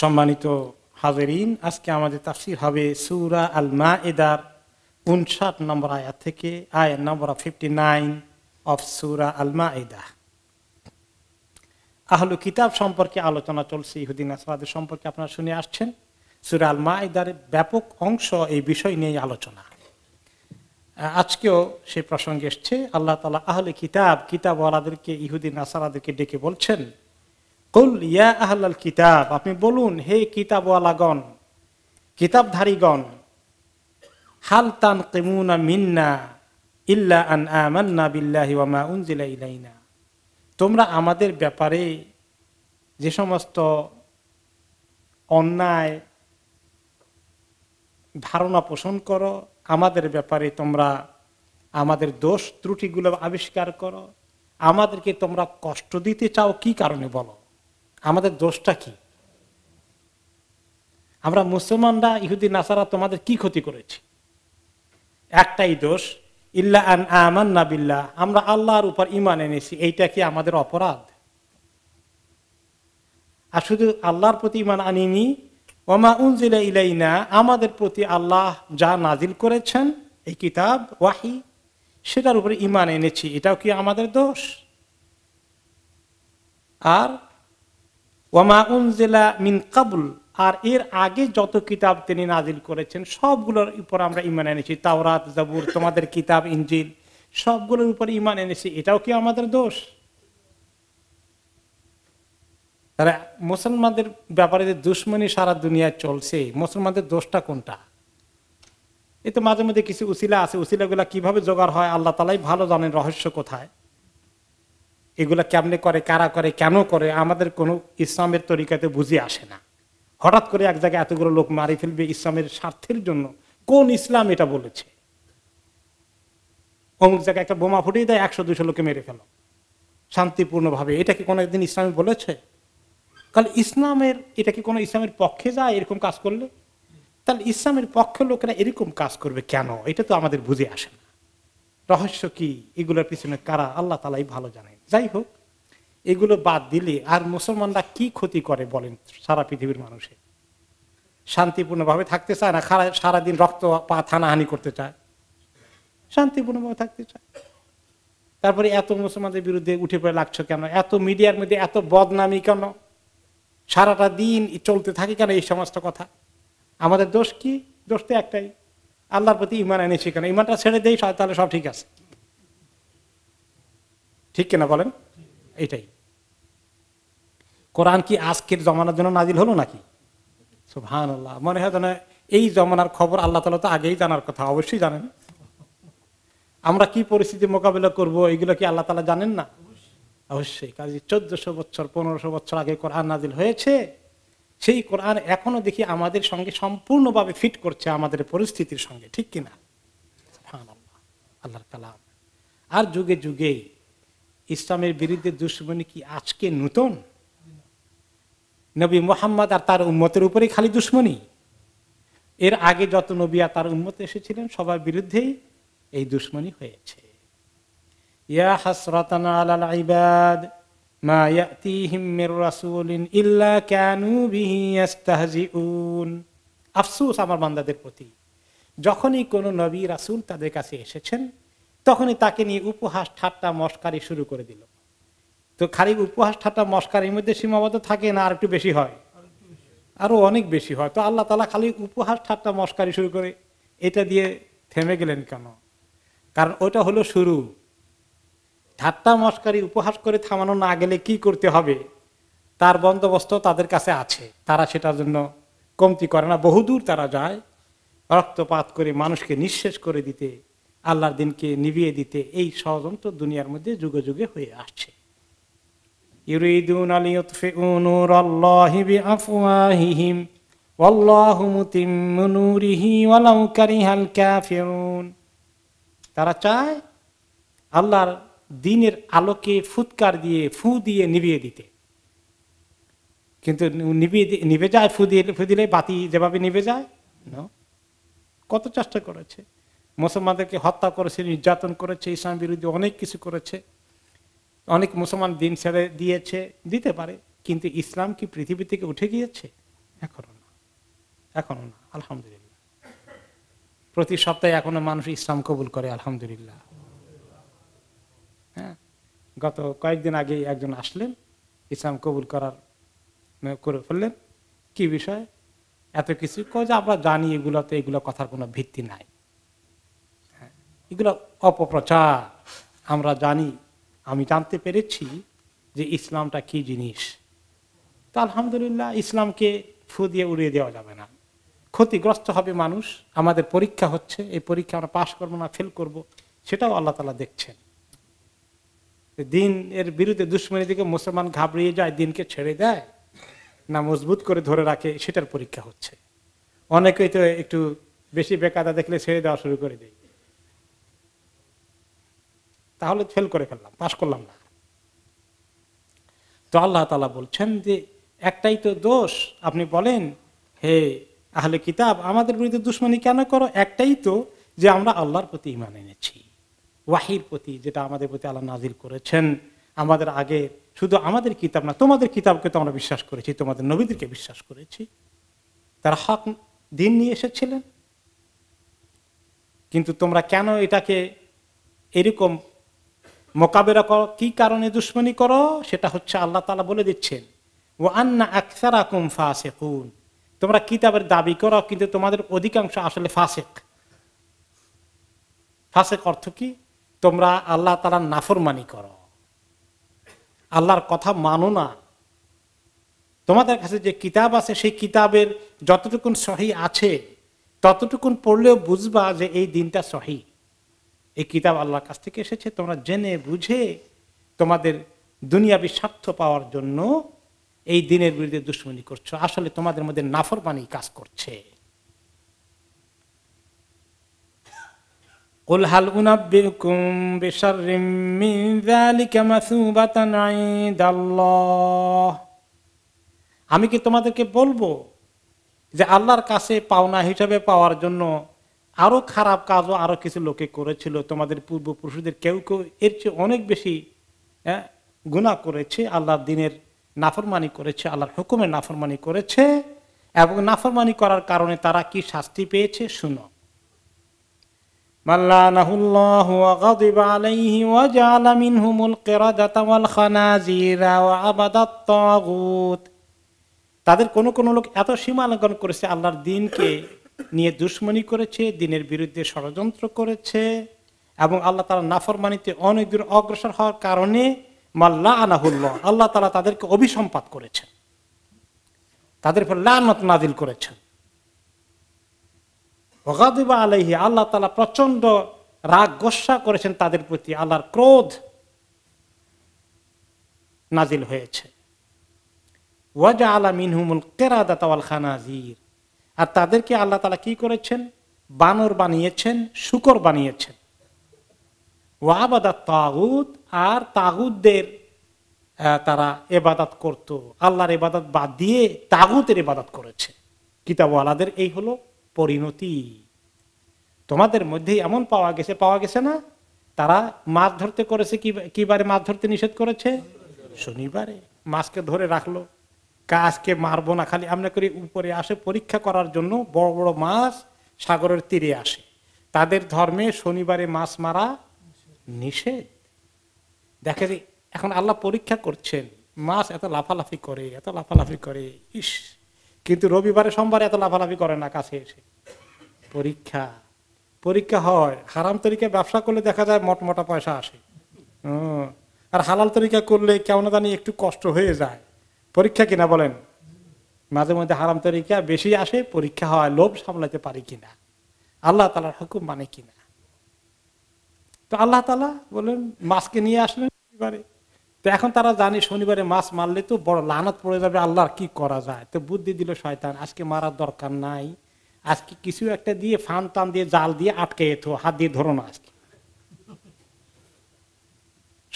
সম্মানিত হাজেরিন আজকে আমাদের তাফসির হবে সুরা আল মা এদার উনষাট নম্বর আয়া থেকে আয়ের নম্বর ফিফটি নাইন অফ সুরা আল মা এদা আহলু কিতাব সম্পর্কে আলোচনা চলছে ইহুদিন আসাদের সম্পর্কে আপনারা শুনে আসছেন সুরা আল মা এদার ব্যাপক অংশ এই বিষয় নিয়ে আলোচনা আজকেও সে প্রসঙ্গে এসছে আল্লাহ তালা আহলে কিতাব কিতাবওয়ালাদেরকে ইহুদিন আসারাদেরকে ডেকে বলছেন কুল ইয়া আহলাল কিতাব আপনি বলুন হে কিতাবওয়ালাগণ কিতাবধারীগণ হাল তান কেমুনা মিন্না ইল্লা আন আমান্না বিল্লাহি উনজিলা ইলাইনা তোমরা আমাদের ব্যাপারে যে সমস্ত অন্যায় ধারণা পোষণ করো আমাদের ব্যাপারে তোমরা আমাদের দোষ ত্রুটিগুলো আবিষ্কার করো আমাদেরকে তোমরা কষ্ট দিতে চাও কি কারণে বলো আমাদের দোষটা কি আমরা মুসলমানরা ইহুদি নাসারা তোমাদের কি ক্ষতি করেছি একটাই দোষ ইল্লা আমান নাবিল্লা আমরা আল্লাহর উপর ইমান এনেছি এইটা কি আমাদের অপরাধ আর শুধু আল্লাহর প্রতি ইমান আনিনি ওমা উনজিলা ইলাইনা আমাদের প্রতি আল্লাহ যা নাজিল করেছেন এই কিতাব ওয়াহি সেটার উপরে ইমান এনেছি এটাও কি আমাদের দোষ আর ওমা উনজিলা মিন কাবুল আর এর আগে যত কিতাব তিনি নাজিল করেছেন সবগুলোর উপর আমরা ইমান এনেছি তাওরাত জাবুর তোমাদের কিতাব ইঞ্জিল সবগুলোর উপর ইমান এনেছি এটাও কি আমাদের দোষ তারা মুসলমানদের ব্যাপারে যে দুশ্মনী সারা দুনিয়া চলছে মুসলমানদের দোষটা কোনটা এ তো মাঝে মধ্যে কিছু উসিলা আছে উসিলাগুলা কিভাবে জোগাড় হয় আল্লাহ তালাই ভালো জানেন রহস্য কোথায় এগুলো কেমনে করে কারা করে কেন করে আমাদের কোনো ইসলামের তরিকাতে বুঝে আসে না হঠাৎ করে এক জায়গায় এতগুলো লোক মারি ফেলবে ইসলামের স্বার্থের জন্য কোন ইসলাম এটা বলেছে অমুক জায়গায় একটা বোমা ফুটিয়ে দেয় একশো দুশো লোকে মেরে ফেলো শান্তিপূর্ণভাবে এটা কি কোনো একদিন ইসলামে বলেছে কারণ ইসলামের এটা কি কোনো ইসলামের পক্ষে যায় এরকম কাজ করলে তাহলে ইসলামের পক্ষে লোকেরা এরকম কাজ করবে কেন এটা তো আমাদের বুঝে আসে না রহস্য কি এগুলোর পিছনে কারা আল্লাহ তালাই ভালো জানেন যাই হোক এগুলো বাদ দিলে আর মুসলমানরা কি ক্ষতি করে বলেন সারা পৃথিবীর মানুষে শান্তিপূর্ণভাবে থাকতে চায় না সারাদিন রক্ত পা থানাহানি করতে চায় শান্তিপূর্ণভাবে থাকতে চায় তারপরে এত মুসলমানদের বিরুদ্ধে উঠে পড়ে লাগছো কেন এত মিডিয়ার মধ্যে এত বদনামি কেন সারাটা দিন চলতে থাকে কেন এই সমস্ত কথা আমাদের দোষ কি দোষ তো একটাই আল্লাহর প্রতি ইমান এনেছি কেন ইমানটা ছেড়ে দেই তাহলে সব ঠিক আছে ঠিক কিনা বলেন এটাই কোরআন কি আজকের জমানার জন্য নাজিল হলো নাকি সুহান আল্লাহ মনে হয় যেন এই জমানার খবর আল্লাহ তালা তো আগেই জানার কথা অবশ্যই জানেন আমরা কি পরিস্থিতি মোকাবিলা করব এগুলো কি আল্লাহ তালা জানেন না অবশ্যই কাজে চোদ্দশো বছর পনেরোশো বছর আগে কোরআন নাজিল হয়েছে সেই কোরআন এখনো দেখি আমাদের সঙ্গে সম্পূর্ণভাবে ফিট করছে আমাদের পরিস্থিতির সঙ্গে ঠিক কিনা আল্লাহর কালাম আর যুগে যুগেই ইসলামের বিরুদ্ধে দুশ্মনী কি আজকে নূতন নবী মোহাম্মদ আর তার উন্মতের উপরেই খালি দুশ্মনী এর আগে যত নবী আর তার উন্মত এসেছিলেন সবার বিরুদ্ধেই এই দুশ্মনী হয়েছে ইয়া ইল্লা কানু আমার বান্দাদের প্রতি যখনই কোন নবী রাসূল তাদের কাছে এসেছেন তখনই তাকে নিয়ে উপহাস ঠাট্টা মস্কারি শুরু করে দিল তো খালি উপহাস ঠাট্টা মস্কারির মধ্যে সীমাবদ্ধ থাকে না আর একটু বেশি হয় আরও অনেক বেশি হয় তো আল্লাহ তালা খালি উপহাস ঠাট্টা মস্কারি শুরু করে এটা দিয়ে থেমে গেলেন কেন কারণ ওটা হলো শুরু ঠাট্টা মস্কারি উপহাস করে থামানো না গেলে কি করতে হবে তার বন্দোবস্ত তাদের কাছে আছে তারা সেটার জন্য কমতি করে না বহুদূর তারা যায় রক্তপাত করে মানুষকে নিঃশেষ করে দিতে আল্লাহর দিনকে নিভিয়ে দিতে এই ষড়যন্ত্র দুনিয়ার মধ্যে যুগে যুগে হয়ে আসছে তারা চায় আল্লাহর দিনের আলোকে ফুৎকার দিয়ে ফু দিয়ে নিভিয়ে দিতে কিন্তু নিভিয়ে নিভে যায় ফু দিয়ে ফু দিলে বাতি যেভাবে নিভে যায় কত চেষ্টা করেছে মুসলমানদেরকে হত্যা করেছে নির্যাতন করেছে ইসলাম বিরুদ্ধে অনেক কিছু করেছে অনেক মুসলমান দিন ছেড়ে দিয়েছে দিতে পারে কিন্তু ইসলাম কি পৃথিবী থেকে উঠে গিয়েছে এখনো না এখনো না আলহামদুলিল্লাহ প্রতি সপ্তাহে এখনো মানুষ ইসলাম কবুল করে আলহামদুলিল্লাহ হ্যাঁ গত কয়েকদিন আগে একজন আসলেন ইসলাম কবুল করার করে ফেললেন কি বিষয় এত কিছু যে আমরা জানি এগুলোতে এগুলো কথার কোনো ভিত্তি নাই এগুলো অপপ্রচার আমরা জানি আমি জানতে পেরেছি যে ইসলামটা কি জিনিস তা আলহামদুলিল্লাহ ইসলামকে ফু দিয়ে উড়িয়ে দেওয়া যাবে না ক্ষতিগ্রস্ত হবে মানুষ আমাদের পরীক্ষা হচ্ছে এই পরীক্ষা আমরা পাশ করবো না ফেল করব সেটাও আল্লাহ তালা দেখছেন দিন এর বিরুদ্ধে দুশ্মনী দিকে মুসলমান ঘাবড়িয়ে যায় দিনকে ছেড়ে দেয় না মজবুত করে ধরে রাখে সেটার পরীক্ষা হচ্ছে অনেকেই তো একটু বেশি বেকাদা দেখলে ছেড়ে দেওয়া শুরু করে দেয় তাহলে ফেল করে ফেললাম পাশ করলাম না তো আল্লাহ তালা বলছেন যে একটাই তো দোষ আপনি বলেন হে আহলে কিতাব আমাদের বিরুদ্ধে দুশ্মনী কেন করো একটাই তো যে আমরা আল্লাহর প্রতি ইমান এনেছি ওয়াহির প্রতি যেটা আমাদের প্রতি আল্লাহ নাজিল করেছেন আমাদের আগে শুধু আমাদের কিতাব না তোমাদের কিতাবকে তো আমরা বিশ্বাস করেছি তোমাদের নবীদেরকে বিশ্বাস করেছি তারা হক দিন নিয়ে এসেছিলেন কিন্তু তোমরা কেন এটাকে এরকম মোকাবেলা কি কারণে দুশ্মনী করো সেটা হচ্ছে আল্লাহ তালা বলে দিচ্ছেন ও আন্না কুম ফাঁসে ফাসেকুন তোমরা কিতাবের দাবি করো কিন্তু তোমাদের অধিকাংশ আসলে ফাসেক ফাঁসেক অর্থ কি তোমরা আল্লাহ তালার নাফরমানি করো আল্লাহর কথা মানো না তোমাদের কাছে যে কিতাব আছে সেই কিতাবের যতটুকুন সহি আছে ততটুকুন পড়লেও বুঝবা যে এই দিনটা সহি এই কিতাব আল্লাহর কাছ থেকে এসেছে তোমরা জেনে বুঝে তোমাদের দুনিয়াবি স্বার্থ পাওয়ার জন্য এই দিনের বিরুদ্ধে দুশ্মনী করছো আসলে তোমাদের মধ্যে নাফরবানি কাজ করছে আমি কি তোমাদেরকে বলবো যে আল্লাহর কাছে পাওনা হিসাবে পাওয়ার জন্য আরো খারাপ কাজও আরো কিছু লোকে করেছিল তোমাদের পূর্বপুরুষদের কেউ কেউ এর চেয়ে অনেক বেশি গুণা করেছে আল্লাহর দিনের নাফরমানি করেছে আল্লাহর হুকুমের নাফরমানি করেছে এবং নাফরমানি করার কারণে তারা কি শাস্তি পেয়েছে শুনো তাদের কোন কোন লোক এত সীমা লঙ্ঘন করেছে আল্লাহর দিনকে নিয়ে দুশ্মনী করেছে দিনের বিরুদ্ধে ষড়যন্ত্র করেছে এবং আল্লাহ তালা নাফরমানিতে অনেক দূর অগ্রসর হওয়ার কারণে মাল্লা আনাহুল্ল আল্লাহ তালা তাদেরকে অভিসম্পাত করেছেন তাদের উপর লানত নাজিল করেছেন ভগাদিবা আলহি আল্লাহ তালা প্রচন্ড রাগ গোসা করেছেন তাদের প্রতি আল্লাহর ক্রোধ নাজিল হয়েছে ওয়াজা আলা মিনহুমুল কেরাদাত খানাজির আর তাদেরকে আল্লাহ তালা কি করেছেন বানর বানিয়েছেন শুকর বানিয়েছেন ওয়াবাদা তাগুদ আর তাগুদদের তারা এবাদাত করত আল্লাহর এবাদাত বাদ দিয়ে তাগুতের এবাদাত করেছে কিতাবওয়ালাদের এই হলো পরিণতি তোমাদের মধ্যে এমন পাওয়া গেছে পাওয়া গেছে না তারা মাছ ধরতে করেছে কি বারে মাছ ধরতে নিষেধ করেছে শনিবারে মাছকে ধরে রাখলো গাছকে মারবো না খালি আমরা করি উপরে আসে পরীক্ষা করার জন্য বড় বড় মাছ সাগরের তীরে আসে তাদের ধর্মে শনিবারে মাছ মারা নিষেধ দেখে যে এখন আল্লাহ পরীক্ষা করছেন মাছ এত লাফালাফি করে এত লাফালাফি করে ইস কিন্তু রবিবারে সোমবারে এত লাফালাফি করে না কাছে এসে পরীক্ষা পরীক্ষা হয় হারাম তরিকা ব্যবসা করলে দেখা যায় মোট মোটা পয়সা আসে আর হালাল তরিকা করলে কেমন জানি একটু কষ্ট হয়ে যায় পরীক্ষা কিনা বলেন মাঝে মধ্যে হারাম তরিকা বেশি আসে পরীক্ষা হয় লোভ সামলাতে পারি কিনা আল্লাহ তালার হুকুম মানে কিনা তো আল্লাহ তালা বলেন মাছকে নিয়ে আসলেন শনিবারে তো এখন তারা জানে শনিবারে মাছ মারলে তো বড় লানত পড়ে যাবে আল্লাহর কি করা যায় তো বুদ্ধি দিল শয়তান আজকে মারার দরকার নাই আজকে কিছু একটা দিয়ে ফান টান দিয়ে জাল দিয়ে আটকে যেতো হাত দিয়ে ধরো না আজকে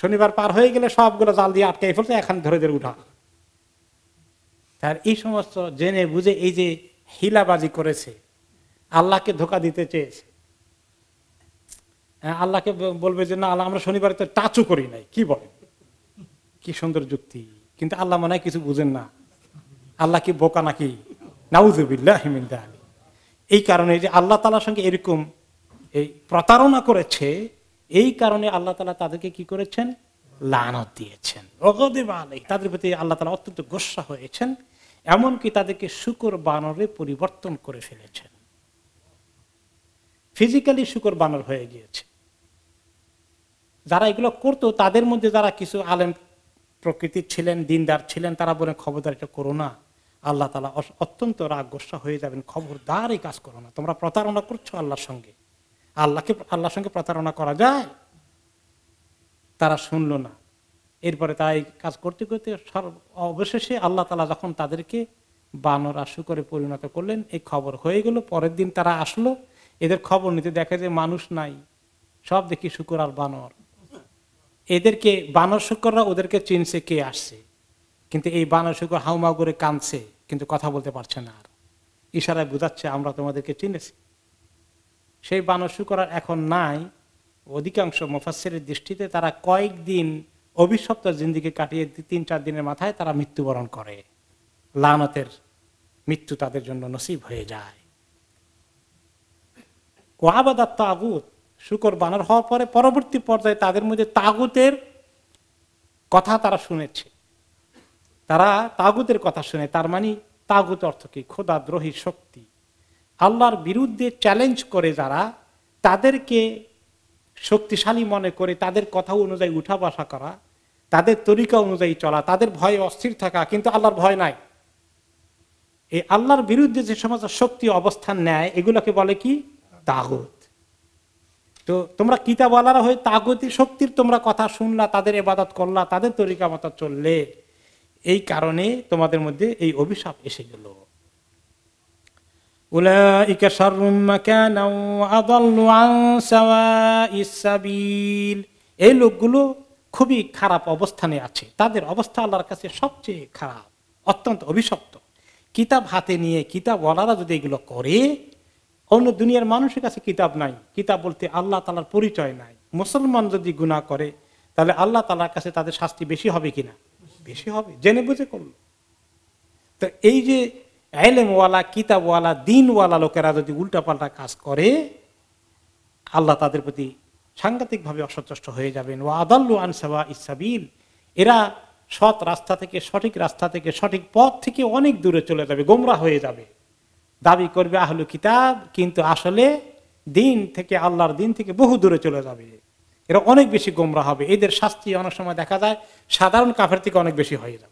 শনিবার পার হয়ে গেলে সবগুলো জাল দিয়ে আটকে ফেলছে এখন ধরে ধরে উঠা তার এই সমস্ত জেনে বুঝে এই যে হিলাবাজি করেছে আল্লাহকে ধোকা দিতে চেয়েছে হ্যাঁ, আল্লাহকে বলবে যে না আল্লাহ আমরা শনিবার তো টাচও করি নাই কি বলে কি সুন্দর যুক্তি কিন্তু আল্লাহ মনে হয় কিছু বুঝেন না আল্লাহ কি বোকা নাকি নাউজুবিল্লাহমিন্দা এই কারণে যে আল্লাহ তালার সঙ্গে এরকম এই প্রতারণা করেছে এই কারণে আল্লাহ তালা তাদেরকে কি করেছেন লানত দিয়েছেন তাদের প্রতি আল্লাহ তালা অত্যন্ত গোসা হয়েছেন এমনকি তাদেরকে শুকর বানরে পরিবর্তন করে ফেলেছেন ফিজিক্যালি শুকর বানর হয়ে গিয়েছে যারা এগুলো করতো তাদের মধ্যে যারা কিছু আলেম প্রকৃতির ছিলেন দিনদার ছিলেন তারা বলেন খবরদার এটা করো না আল্লাহ তালা অত্যন্ত রাগ গোসা হয়ে যাবেন খবরদার এই কাজ করো না তোমরা প্রতারণা করছো আল্লাহর সঙ্গে আল্লাহকে আল্লাহর সঙ্গে প্রতারণা করা যায় তারা শুনল না এরপরে তাই কাজ করতে করতে সর্ব অবশেষে আল্লাহ তালা যখন তাদেরকে বানর আশু করে পরিণত করলেন এই খবর হয়ে গেল পরের দিন তারা আসলো এদের খবর নিতে দেখে যে মানুষ নাই সব দেখি শুকুর আর বানর এদেরকে বানর শুকররা ওদেরকে চিনছে কে আসছে কিন্তু এই বানর শুকর হাউমা করে কাঁদছে কিন্তু কথা বলতে পারছে না আর ইশারায় বোঝাচ্ছে আমরা তোমাদেরকে চিনেছি সেই বানর শুকর এখন নাই অধিকাংশ মোফাসের দৃষ্টিতে তারা কয়েকদিন অভিশপ্ত জিন্দিকে কাটিয়ে তিন চার দিনের মাথায় তারা মৃত্যুবরণ করে লানতের মৃত্যু তাদের জন্য নসিব হয়ে যায় ওয়াবাদার তাগুত শুকর বানর হওয়ার পরে পরবর্তী পর্যায়ে তাদের মধ্যে তাগুতের কথা তারা শুনেছে তারা তাগুতের কথা শুনে তার মানে তাগুত অর্থ কি খোদাদ্রোহী শক্তি আল্লাহর বিরুদ্ধে চ্যালেঞ্জ করে যারা তাদেরকে শক্তিশালী মনে করে তাদের কথা অনুযায়ী উঠা বসা করা তাদের তরিকা অনুযায়ী চলা তাদের ভয়ে অস্থির থাকা কিন্তু আল্লাহর ভয় নাই এই আল্লাহর বিরুদ্ধে যে সমস্ত শক্তি অবস্থান নেয় এগুলোকে বলে কি তাগত তো তোমরা কিতাবওয়ালারা হয়ে তাগতি শক্তির তোমরা কথা শুনলা তাদের এবাদত করলা তাদের তরিকা মতো চললে এই কারণে তোমাদের মধ্যে এই অভিশাপ এসে গেলো أولئك شر مكانا وأضل عن سواء السبيل এই লোকগুলো খুবই খারাপ অবস্থানে আছে তাদের অবস্থা আল্লাহর কাছে সবচেয়ে খারাপ অত্যন্ত অভিশপ্ত কিতাব হাতে নিয়ে কিতাব ওয়ালারা যদি এগুলো করে অন্য দুনিয়ার মানুষের কাছে কিতাব নাই কিতাব বলতে আল্লাহ তালার পরিচয় নাই মুসলমান যদি গুণা করে তাহলে আল্লাহ তালার কাছে তাদের শাস্তি বেশি হবে কিনা বেশি হবে জেনে বুঝে করল তো এই যে এলেমওয়ালা কিতাবওয়ালা দিনওয়ালা লোকেরা যদি উল্টাপাল্টা কাজ করে আল্লাহ তাদের প্রতি সাংঘাতিকভাবে অসন্তুষ্ট হয়ে যাবেন ও আদাল্লু আনসাবা ইসাবিল এরা সৎ রাস্তা থেকে সঠিক রাস্তা থেকে সঠিক পথ থেকে অনেক দূরে চলে যাবে গোমরা হয়ে যাবে দাবি করবে আহলু কিতাব কিন্তু আসলে দিন থেকে আল্লাহর দিন থেকে বহু দূরে চলে যাবে এরা অনেক বেশি গোমরা হবে এদের শাস্তি অনেক সময় দেখা যায় সাধারণ কাফের থেকে অনেক বেশি হয়ে যাবে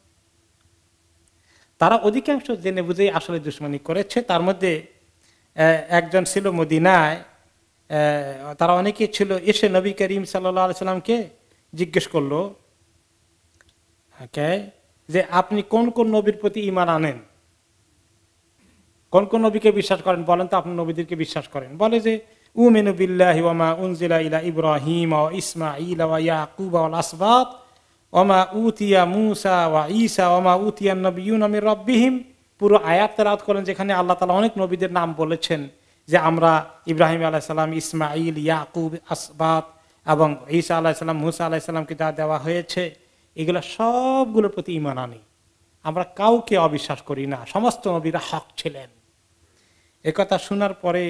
তারা অধিকাংশ জেনে বুঝেই আসলে দুশ্মনী করেছে তার মধ্যে একজন ছিল মদিনায় তারা অনেকে ছিল এসে নবী করিম সাল্লা সাল্লামকে জিজ্ঞেস করলো যে আপনি কোন কোন নবীর প্রতি ইমান আনেন কোন কোন নবীকে বিশ্বাস করেন বলেন তো আপনি নবীদেরকে বিশ্বাস করেন বলে যে উমেনু বিল্লাহ ইউমা উনজিলা ইলা ইসমা ইলা ইয়াকুব আসবাত ওমা উতিয়া মুসা ওয়া ঈসা ওমা উতিয়া নবীন আমি রব্বিহিম পুরো আয়াত তেরাত করেন যেখানে আল্লাহ তালা অনেক নবীদের নাম বলেছেন যে আমরা ইব্রাহিম আলাহ সাল্লাম ইসমাইল ইয়াকুব আসবাত এবং ঈসা আলাহ সাল্লাম মুসা আলাইসাল্লামকে সাল্লামকে যা দেওয়া হয়েছে এগুলো সবগুলোর প্রতি ইমান আনি আমরা কাউকে অবিশ্বাস করি না সমস্ত নবীরা হক ছিলেন একথা শোনার পরে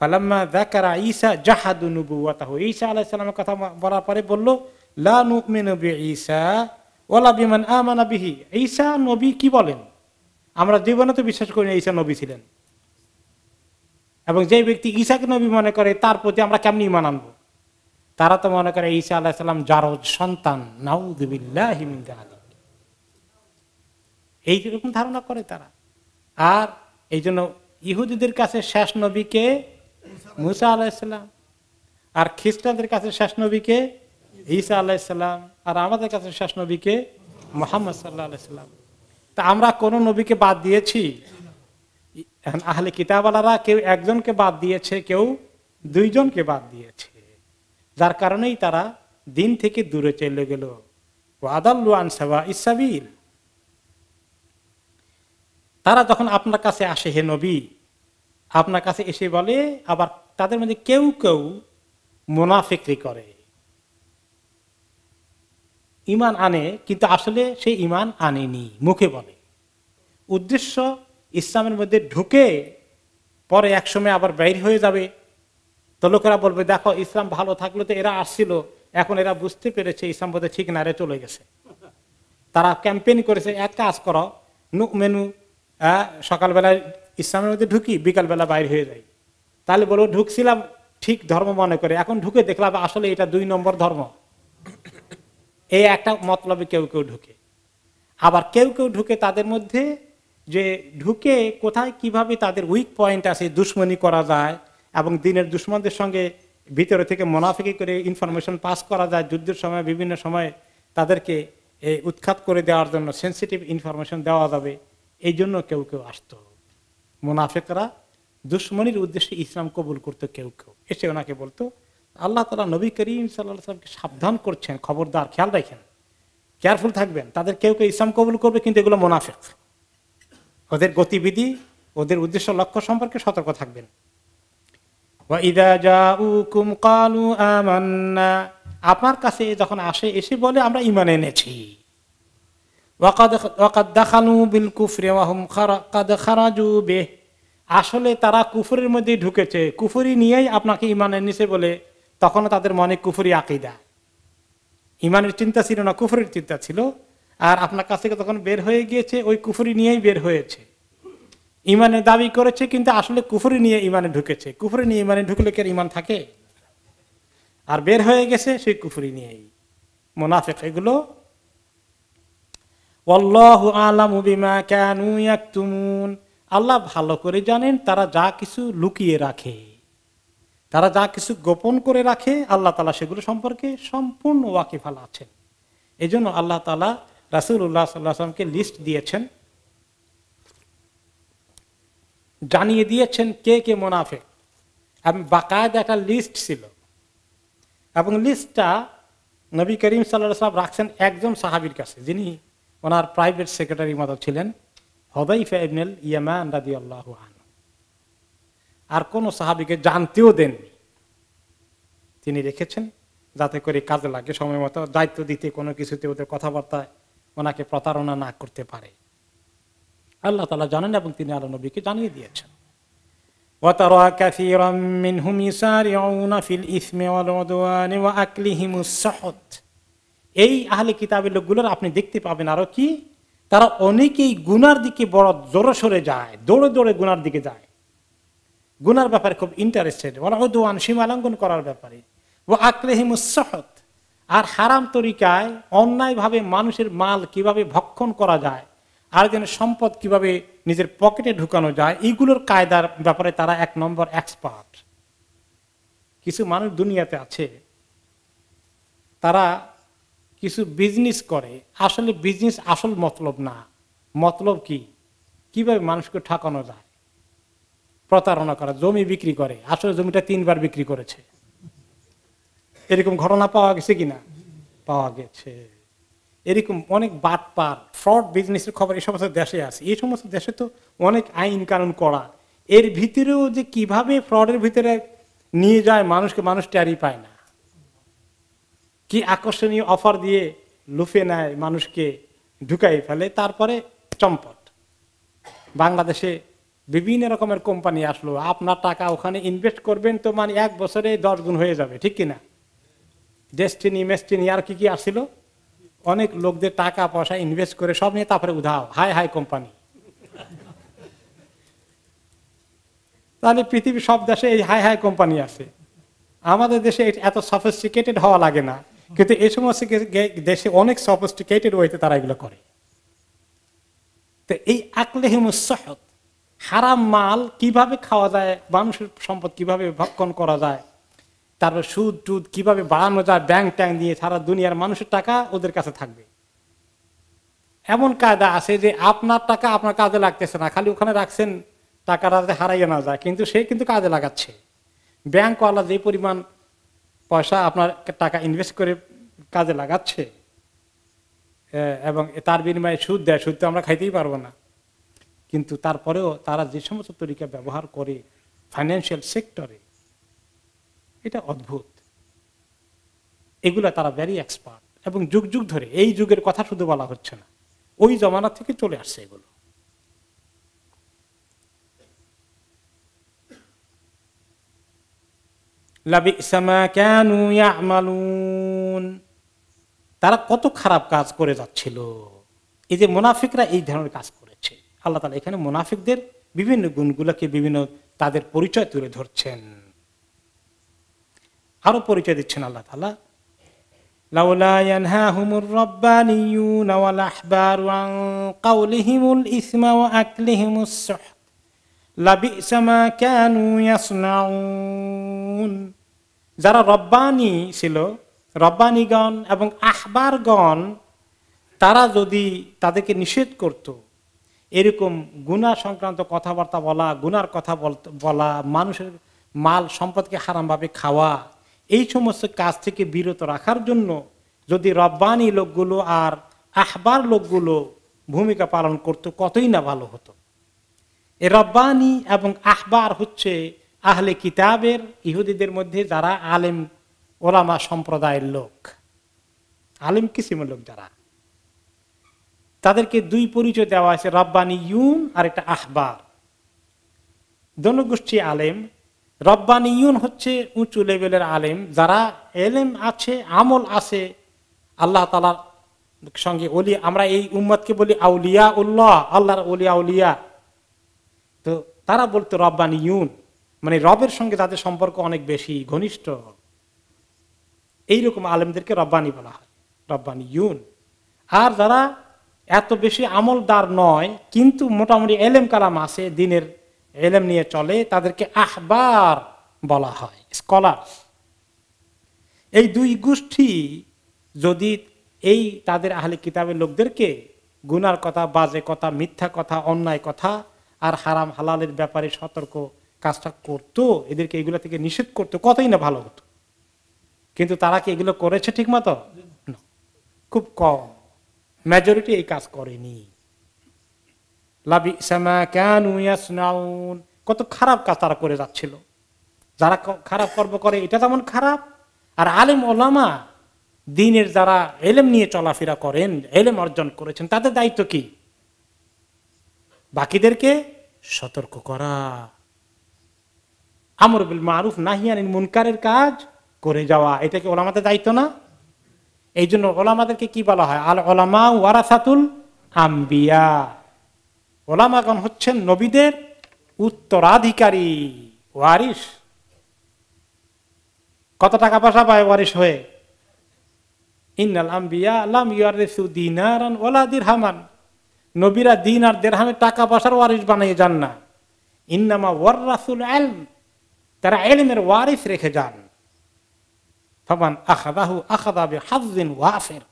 পালাম্মা দেখা ঈসা জাহাদু নবুয়াতাহ ঈসা আলাহ কথা বলার পরে বললো ঈসা ওলা কি বলেন আমরা জীবনে তো বিশ্বাস করি না ঈসা নবী ছিলেন এবং যে ব্যক্তি ঈশাকে নবী মনে করে তার প্রতি আমরা কেমনি ইমান আনবো তারা তো মনে করে ঈসা আল্লাহ সাল্লাম জারজ সন্তান এই এইরকম ধারণা করে তারা আর এই জন্য ইহুদিদের কাছে শেষ নবীকে মুসা আলাহিসাল্লাম আর খ্রিস্টানদের কাছে শেষ নবীকে ঈসা আল্লাহ ইসলাম আর আমাদের কাছে শেষ নবীকে মোহাম্মদ সাল্লাহ আলাইসাল্লাম তা আমরা কোন নবীকে বাদ দিয়েছি এখন আহলে কিতাবালারা কেউ একজনকে বাদ দিয়েছে কেউ দুইজনকে বাদ দিয়েছে যার কারণেই তারা দিন থেকে দূরে চলে গেল আদাল্লু আনসাবা ইসাবিল তারা যখন আপনার কাছে আসে হে নবী আপনার কাছে এসে বলে আবার তাদের মধ্যে কেউ কেউ মোনাফিক্রি করে ইমান আনে কিন্তু আসলে সে ইমান আনেনি মুখে বলে উদ্দেশ্য ইসলামের মধ্যে ঢুকে পরে একসময় আবার বাইর হয়ে যাবে তো লোকেরা বলবে দেখো ইসলাম ভালো থাকলে তো এরা আসছিল এখন এরা বুঝতে পেরেছে ইসলাম বোধহয় ঠিক না চলে গেছে তারা ক্যাম্পেইন করেছে এক কাজ করো নুক মেনু সকালবেলায় ইসলামের মধ্যে ঢুকি বিকালবেলা বাইর হয়ে যাই তাহলে বলো ঢুকছিলাম ঠিক ধর্ম মনে করে এখন ঢুকে দেখলাম আসলে এটা দুই নম্বর ধর্ম এই একটা মতলবে কেউ কেউ ঢুকে আবার কেউ কেউ ঢুকে তাদের মধ্যে যে ঢুকে কোথায় কিভাবে তাদের উইক পয়েন্ট আছে দুশ্মনী করা যায় এবং দিনের দুশ্মনদের সঙ্গে ভিতরে থেকে মোনাফিকি করে ইনফরমেশন পাস করা যায় যুদ্ধের সময় বিভিন্ন সময় তাদেরকে এই উৎখাত করে দেওয়ার জন্য সেন্সিটিভ ইনফরমেশন দেওয়া যাবে এই জন্য কেউ কেউ আসত মোনাফেকরা দুশ্মনির উদ্দেশ্যে ইসলাম কবুল করতো কেউ কেউ এসে ওনাকে বলতো আল্লাহ তালা নবী করিম সাল্লাহামকে সাবধান করছেন খবরদার খেয়াল রাখেন কেয়ারফুল থাকবেন তাদের কেউ কেউ ইসলাম কবুল করবে কিন্তু এগুলো মোনাফেক ওদের গতিবিধি ওদের উদ্দেশ্য লক্ষ্য সম্পর্কে সতর্ক থাকবেন আপনার কাছে যখন আসে এসে বলে আমরা ইমান এনেছি আসলে তারা কুফুরের মধ্যে ঢুকেছে কুফুরি নিয়েই আপনাকে ইমান এনেছে বলে তখনও তাদের মনে কুফুরি আকিদা ইমানের চিন্তা ছিল না কুফুরির চিন্তা ছিল আর আপনার কাছ থেকে তখন বের হয়ে গিয়েছে ওই কুফুরি নিয়েই বের হয়েছে ইমানে দাবি করেছে কিন্তু আসলে কুফুরি নিয়ে ইমানে ঢুকেছে কুফুরি নিয়ে ইমানে ঢুকলে কে ইমান থাকে আর বের হয়ে গেছে সেই কুফুরি নিয়েই মোনাফেক এগুলো আল্লাহ ভালো করে জানেন তারা যা কিছু লুকিয়ে রাখে তারা যা কিছু গোপন করে রাখে আল্লাহ তালা সেগুলো সম্পর্কে সম্পূর্ণ ওয়াকিফাল আছেন এই জন্য আল্লাহ তালা রাসুল্লাহ সাল্লাহামকে লিস্ট দিয়েছেন জানিয়ে দিয়েছেন কে কে মোনাফে এবং বাকায়দা একটা লিস্ট ছিল এবং লিস্টটা নবী করিম সাল্লা সাহেব রাখছেন একজন সাহাবির কাছে যিনি ওনার প্রাইভেট সেক্রেটারি মতো ছিলেন হদাইফা ইবনেল ইয়ামা আন্দাদি আল্লাহ আন আর কোনো সাহাবিকে জানতেও দেননি তিনি রেখেছেন যাতে করে কাজে লাগে সময় মতো দায়িত্ব দিতে কোনো কিছুতে ওদের কথাবার্তায় ওনাকে প্রতারণা না করতে পারে আল্লাহ তালা জানেন এবং তিনি আল্লাহ নবীকে জানিয়ে দিয়েছেন এই আহলে কিতাবের লোকগুলোর আপনি দেখতে পাবেন আরো কি তারা অনেকেই গুনার দিকে বড় জোরে সরে যায় দৌড়ে দৌড়ে গুনার দিকে যায় গুনার ব্যাপারে খুব ইন্টারেস্টেড ওরা সীমা লঙ্ঘন করার ব্যাপারে ও আকলেহিমুসহত আর হারাম তরিকায় অন্যায়ভাবে মানুষের মাল কিভাবে ভক্ষণ করা যায় আর যেন সম্পদ কিভাবে নিজের পকেটে ঢুকানো যায় এইগুলোর কায়দার ব্যাপারে তারা এক নম্বর এক্সপার্ট কিছু মানুষ দুনিয়াতে আছে তারা কিছু বিজনেস করে আসলে বিজনেস আসল মতলব না মতলব কি কিভাবে মানুষকে ঠাকানো যায় প্রতারণা করা জমি বিক্রি করে আসলে জমিটা তিনবার বিক্রি করেছে এরকম ঘটনা পাওয়া গেছে কিনা পাওয়া গেছে এরকম অনেক বাটপার ফ্রড বিজনেসের খবর এই সমস্ত দেশে আছে এই সমস্ত দেশে তো অনেক আইন কানুন করা এর ভিতরেও যে কিভাবে ফ্রডের ভিতরে নিয়ে যায় মানুষকে মানুষ ট্যারি পায় না কি আকর্ষণীয় অফার দিয়ে লুফে নেয় মানুষকে ঢুকাই ফেলে তারপরে চম্পট বাংলাদেশে বিভিন্ন রকমের কোম্পানি আসলো আপনার টাকা ওখানে ইনভেস্ট করবেন তো মানে এক বছরে দশ গুণ হয়ে যাবে ঠিক কিনা ডেস্টিনি মেস্টিনি আর কি কি আসছিল অনেক লোকদের টাকা পয়সা ইনভেস্ট করে সব নিয়ে তারপরে উধাও হাই হাই কোম্পানি তাহলে পৃথিবীর সব দেশে এই হাই হাই কোম্পানি আছে আমাদের দেশে এত সফিস্টিকেটেড হওয়া লাগে না কিন্তু এই সমস্ত দেশে অনেক সফিস্টিকেটেড ওয়েতে তারা এগুলো করে তো এই আকলেহিমুসহত হারাম মাল কিভাবে খাওয়া যায় মানুষের সম্পদ কিভাবে ভক্ষণ করা যায় তারপর সুদ টুদ কিভাবে বাড়ানো যায় ব্যাংক ট্যাং দিয়ে সারা দুনিয়ার মানুষের টাকা ওদের কাছে থাকবে এমন কায়দা আছে যে আপনার টাকা আপনার কাজে লাগতেছে না খালি ওখানে রাখছেন টাকাটা যাতে হারাইয়ে না যায় কিন্তু সে কিন্তু কাজে লাগাচ্ছে ব্যাংকওয়ালা যে পরিমাণ পয়সা আপনার টাকা ইনভেস্ট করে কাজে লাগাচ্ছে এবং তার বিনিময়ে সুদ দেয় সুদ তো আমরা খাইতেই পারবো না কিন্তু তারপরেও তারা যে সমস্ত তরিকা ব্যবহার করে ফাইন্যান্সিয়াল সেক্টরে এটা অদ্ভুত এগুলো তারা ভেরি এক্সপার্ট এবং যুগ যুগ ধরে এই যুগের কথা শুধু বলা হচ্ছে না ওই জমানা থেকে চলে আসছে এগুলো তারা কত খারাপ কাজ করে যাচ্ছিল এই যে মোনাফিকরা এই ধরনের কাজ করে আল্লাহ তালা এখানে মুনাফিকদের বিভিন্ন গুণগুলোকে বিভিন্ন তাদের পরিচয় তুলে ধরছেন আরো পরিচয় দিচ্ছেন আল্লাহ তালা যারা রব্বানি ছিল রব্বানিগণ এবং আহবারগণ তারা যদি তাদেরকে নিষেধ করতো এরকম গুনা সংক্রান্ত কথাবার্তা বলা গুনার কথা বলা মানুষের মাল সম্পদকে হারামভাবে খাওয়া এই সমস্ত কাজ থেকে বিরত রাখার জন্য যদি রব্বানি লোকগুলো আর আহবার লোকগুলো ভূমিকা পালন করতো কতই না ভালো হতো এ রব্বানি এবং আহবার হচ্ছে আহলে কিতাবের ইহুদিদের মধ্যে যারা আলেম ওলামা সম্প্রদায়ের লোক আলেম কিসিমের লোক যারা তাদেরকে দুই পরিচয় দেওয়া আছে রব্বানি ইউন আর একটা আহবার দনগোষ্ঠী আলেম রব্বানি ইউন হচ্ছে উঁচু লেভেলের আলেম যারা এলেম আছে আমল আছে আল্লাহ তালার সঙ্গে অলি আমরা এই উম্মদকে বলি আউলিয়া উল্লাহ আল্লাহর অলি আউলিয়া তো তারা বলতো রব্বানি ইউন মানে রবের সঙ্গে তাদের সম্পর্ক অনেক বেশি ঘনিষ্ঠ এইরকম আলেমদেরকে রব্বানি বলা হয় রব্বানি ইউন আর যারা এত বেশি আমলদার নয় কিন্তু মোটামুটি এলেম কালাম আছে দিনের এলেম নিয়ে চলে তাদেরকে আহবার বলা হয় স্কলার এই দুই গোষ্ঠী যদি এই তাদের আহলে কিতাবের লোকদেরকে গুনার কথা বাজে কথা মিথ্যা কথা অন্যায় কথা আর হারাম হালালের ব্যাপারে সতর্ক কাজটা করতো এদেরকে এগুলো থেকে নিষেধ করতো কতই না ভালো হতো কিন্তু তারা কি এগুলো করেছে ঠিক মতো খুব কম মেজরিটি এই কাজ করেনি কত খারাপ কাজ তারা করে যাচ্ছিল যারা খারাপ কর্ম করে এটা তেমন খারাপ আর আলেম ওলামা দিনের যারা এলেম নিয়ে চলাফেরা করেন এলেম অর্জন করেছেন তাদের দায়িত্ব কি বাকিদেরকে সতর্ক করা আমর বিল মারুফ নাহিয়ানিন মুনকারের কাজ করে যাওয়া এটা কি ওলামাদের দায়িত্ব না এই জন্য ওলামাদেরকে কি বলা হয় আল ওলামা ওয়ারাসাতুল আম্বিয়া ওলামাগণ হচ্ছেন নবীদের উত্তরাধিকারী ওয়ারিস কত টাকা পয়সা পায় ওয়ারিস হয়ে ইন্নাল আম্বিয়া আল্লাহ ইয়ারিসু দিনারান ওলা দিরহামান নবীরা দিন আর দেড়হামের টাকা পয়সার ওয়ারিস বানিয়ে যান না ইন্নামা ওয়ার রাসুল আলম তারা এলমের ওয়ারিস রেখে যান আখাদাহু ওয়াফের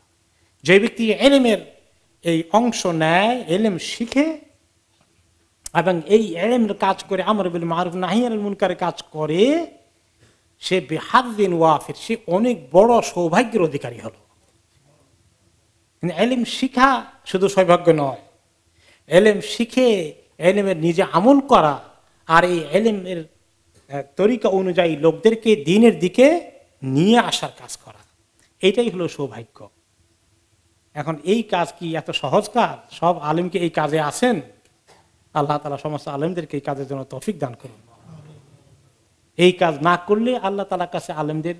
যে ব্যক্তি এলেমের এই অংশ নেয় এলেম শিখে এবং এই এলিমের কাজ করে আমার বিল মারুফ নাহিয়ার মুনকারের কাজ করে সে বেহাদিন ওয়াফের সে অনেক বড় সৌভাগ্যের অধিকারী হলো এলেম শিখা শুধু সৌভাগ্য নয় এলেম শিখে এলেমের নিজে আমল করা আর এই এলেমের তরিকা অনুযায়ী লোকদেরকে দিনের দিকে নিয়ে আসার কাজ করা এটাই হলো সৌভাগ্য এখন এই কাজ কি এত সহজ কাজ সব আলেমকে এই কাজে আসেন আল্লাহ তালা সমস্ত আলেমদেরকে এই কাজের জন্য তফিক দান করুন এই কাজ না করলে আল্লাহ তালার কাছে আলেমদের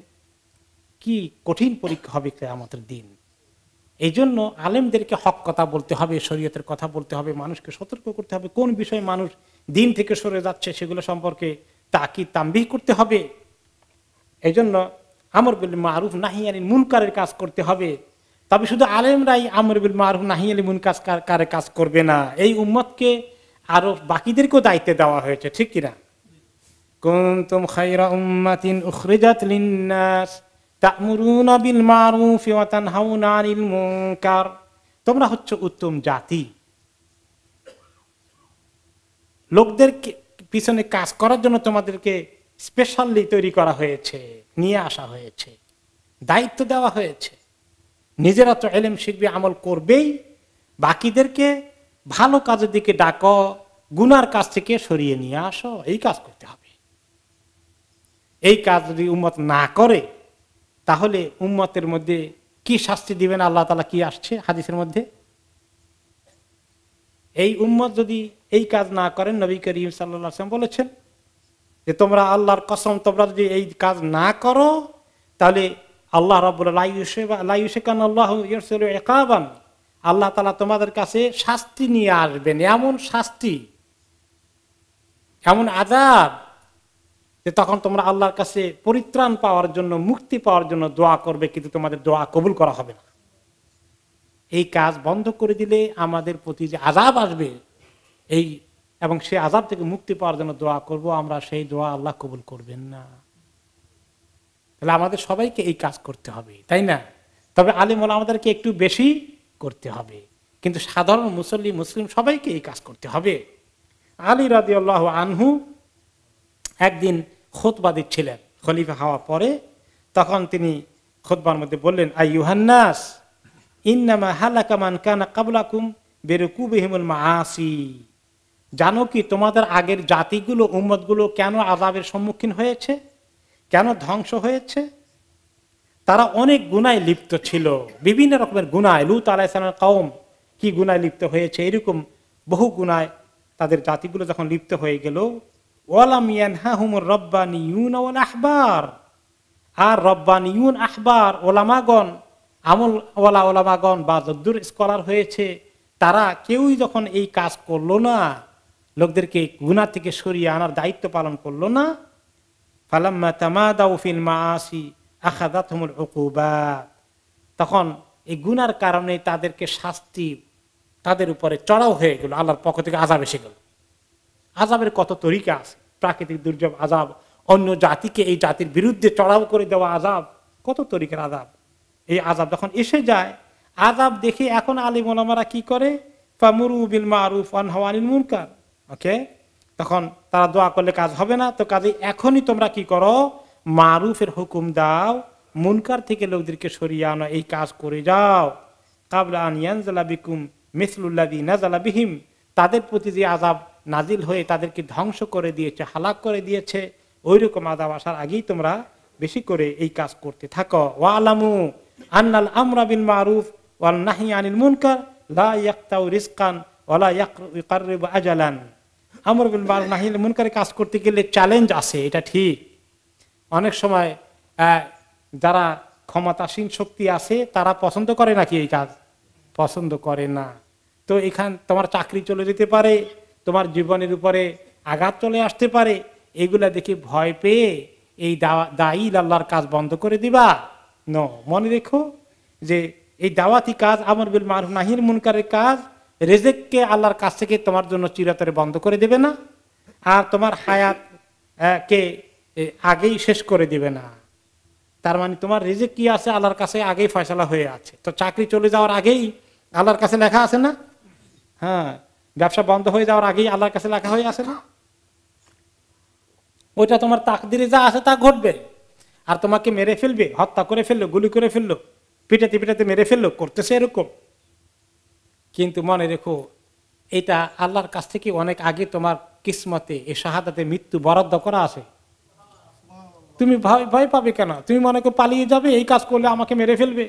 কি কঠিন পরীক্ষা হবে আমাদের দিন এই জন্য আলেমদেরকে হক কথা বলতে হবে শরীয়তের কথা বলতে হবে মানুষকে সতর্ক করতে হবে কোন বিষয়ে মানুষ দিন থেকে সরে যাচ্ছে সেগুলো সম্পর্কে তা কি তাম্বিহ করতে হবে এই জন্য আমর বিল মাহরুফ আলী মুনকারের কাজ করতে হবে তবে শুধু আলেমরাই আমর বিল মাহরুফ মুন কাজ কারে কাজ করবে না এই উম্মতকে আরো বাকিদেরকেও দায়িত্ব দেওয়া হয়েছে ঠিক কিনা কুনতুম খাইরা উম্মাতিন উখরিজাত লিন্নাস তা'মুরুনা বিল মারুফি ওয়া আনিল মুনকার তোমরা হচ্ছে উত্তম জাতি লোকদের পিছনে কাজ করার জন্য তোমাদেরকে স্পেশালি তৈরি করা হয়েছে নিয়ে আসা হয়েছে দায়িত্ব দেওয়া হয়েছে নিজেরা তো এলেম শিখবে আমল করবেই বাকিদেরকে ভালো কাজের দিকে ডাক গুনার কাছ থেকে সরিয়ে নিয়ে আসো এই কাজ করতে হবে এই কাজ যদি উম্মত না করে তাহলে উম্মতের মধ্যে কি শাস্তি দিবেন আল্লাহ তালা কি আসছে হাদিসের মধ্যে এই উম্মত যদি এই কাজ না করেন নবী করিম সাল্লাম বলেছেন যে তোমরা আল্লাহর কসম তোমরা যদি এই কাজ না করো তাহলে আল্লাহ রবাহান আল্লাহ আল্লাহ তালা তোমাদের কাছে শাস্তি নিয়ে আসবেন এমন শাস্তি এমন আজাব যে তখন তোমরা আল্লাহর কাছে পরিত্রাণ পাওয়ার জন্য মুক্তি পাওয়ার জন্য দোয়া করবে কিন্তু তোমাদের দোয়া কবুল করা হবে না এই কাজ বন্ধ করে দিলে আমাদের প্রতি যে আজাব আসবে এই এবং সেই আজাব থেকে মুক্তি পাওয়ার জন্য দোয়া করব আমরা সেই দোয়া আল্লাহ কবুল করবেন না তাহলে আমাদের সবাইকে এই কাজ করতে হবে তাই না তবে আলিমুল আমাদেরকে একটু বেশি করতে হবে কিন্তু সাধারণ মুসল্লি মুসলিম সবাইকে এই কাজ করতে হবে আলী রাজি আল্লাহ আনহু একদিন খোতবা দিচ্ছিলেন খলিফা হওয়া পরে তখন তিনি খোতবার মধ্যে বললেন আই ইউহান্নাস ইন্নামা হালাকামান কানা কাবলাকুম মা আসি জানো কি তোমাদের আগের জাতিগুলো উম্মতগুলো কেন আজাবের সম্মুখীন হয়েছে কেন ধ্বংস হয়েছে তারা অনেক গুনায় লিপ্ত ছিল বিভিন্ন রকমের গুনায় লুত আলাইসালামের কওম কি গুনায় লিপ্ত হয়েছে এরকম বহু গুনায় তাদের জাতিগুলো যখন লিপ্ত হয়ে গেল আহবার আর রব্বানিউন আহবার ওলামাগন আমল ওলা ওলামাগন বা যদ্দুর স্কলার হয়েছে তারা কেউই যখন এই কাজ করলো না লোকদেরকে গুণা থেকে সরিয়ে আনার দায়িত্ব পালন করলো না ফালাম্মা তামাদাউফিল মাসি আখাদাতমুল অকুবা তখন এই গুনার কারণে তাদেরকে শাস্তি তাদের উপরে চড়াও হয়ে গেল আল্লাহর পক্ষ থেকে আজাব এসে গেল আজাবের কত তরিকা আছে প্রাকৃতিক দুর্যোগ আজাব অন্য জাতিকে এই জাতির বিরুদ্ধে চড়াও করে দেওয়া আজাব কত তরিকার আজাব এই আজাব যখন এসে যায় আজাব দেখে এখন আলিমারা কি করে মারুফ আনহাওয়ানিল মুনকার ওকে তখন তারা দোয়া করলে কাজ হবে না তো কাজে এখনই তোমরা কি করো মারুফের হুকুম দাও মুনকার থেকে লোকদেরকে সরিয়ে আনো এই কাজ করে যাও কাবলা তাদের প্রতি যে আজাব নাজিল হয়ে তাদেরকে ধ্বংস করে দিয়েছে হালাক করে দিয়েছে ওই রকম আজাব আসার আগেই তোমরা বেশি করে এই কাজ করতে থাকো ওয়া আলামু আন্নাল আমরা বিন মারুফ ওয়াল নাহি আনিল মুনকার লা ইয়াক্তাউ রিসকান ওলা ইয়াকারিব আজালান আমর বিল মার নাহিল মুনকারে কাজ করতে গেলে চ্যালেঞ্জ আছে এটা ঠিক অনেক সময় যারা ক্ষমতাসীন শক্তি আছে তারা পছন্দ করে নাকি এই কাজ পছন্দ করে না তো এখান তোমার চাকরি চলে যেতে পারে তোমার জীবনের উপরে আঘাত চলে আসতে পারে এগুলা দেখে ভয় পেয়ে এই দায়ী আল্লাহর কাজ বন্ধ করে দিবা ন মনে রেখো যে এই দাওয়াতি কাজ আমর বিল মারুফ নাহির মুনকারের কাজ রেজেককে আল্লাহর কাছ থেকে তোমার জন্য চিরতরে বন্ধ করে দেবে না আর তোমার হায়াত কে আগেই শেষ করে দেবে না তার মানে তোমার রেজেক কি আছে আল্লাহর কাছে আগেই ফয়সলা হয়ে আছে তো চাকরি চলে যাওয়ার আগেই আল্লাহর কাছে লেখা আছে না হ্যাঁ ব্যবসা বন্ধ হয়ে যাওয়ার আগেই আল্লাহর কাছে লেখা হয়ে আছে না ওইটা তোমার তাকদিরে যা আছে তা ঘটবে আর তোমাকে মেরে ফেলবে হত্যা করে ফেললো গুলি করে ফেললো পিটাতে পিটাতে মেরে ফেললো করতেছে এরকম কিন্তু মনে রেখো এটা আল্লাহর কাছ থেকে অনেক আগে তোমার কিসমতে এ শাহাদাতে মৃত্যু বরাদ্দ করা আছে তুমি ভয় ভয় পাবে কেন তুমি মনে করো পালিয়ে যাবে এই কাজ করলে আমাকে মেরে ফেলবে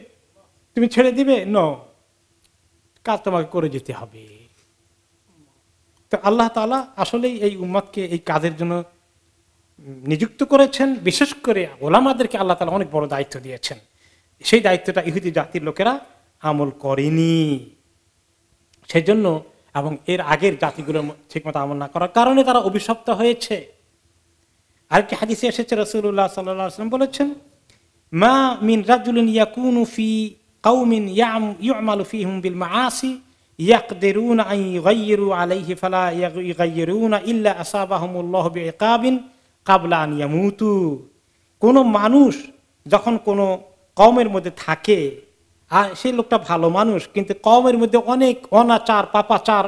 তুমি ছেড়ে দিবে ন কাজ তোমাকে করে যেতে হবে তো আল্লাহ তালা আসলেই এই উম্মাদকে এই কাজের জন্য নিযুক্ত করেছেন বিশেষ করে ওলামাদেরকে আল্লাহ তালা অনেক বড় দায়িত্ব দিয়েছেন সেই দায়িত্বটা ইহুদি জাতির লোকেরা আমল করেনি সেজন্য এবং এর আগের জাতিগুলো ঠিকমতো আমল না করার কারণে তারা অভিশপ্ত হয়েছে আরেকটি হাদিসে এসেছে রসুল্লাহ সাল্লাম বলেছেন মা মিন রাজুলিন ইয়াকুনু ফি কাউমিন ইয়াম ইয়ামালু বিল মাআসি يقدرون أن কোনো মানুষ যখন কোনো কমের মধ্যে থাকে আর সেই লোকটা ভালো মানুষ কিন্তু কমের মধ্যে অনেক অনাচার পাপাচার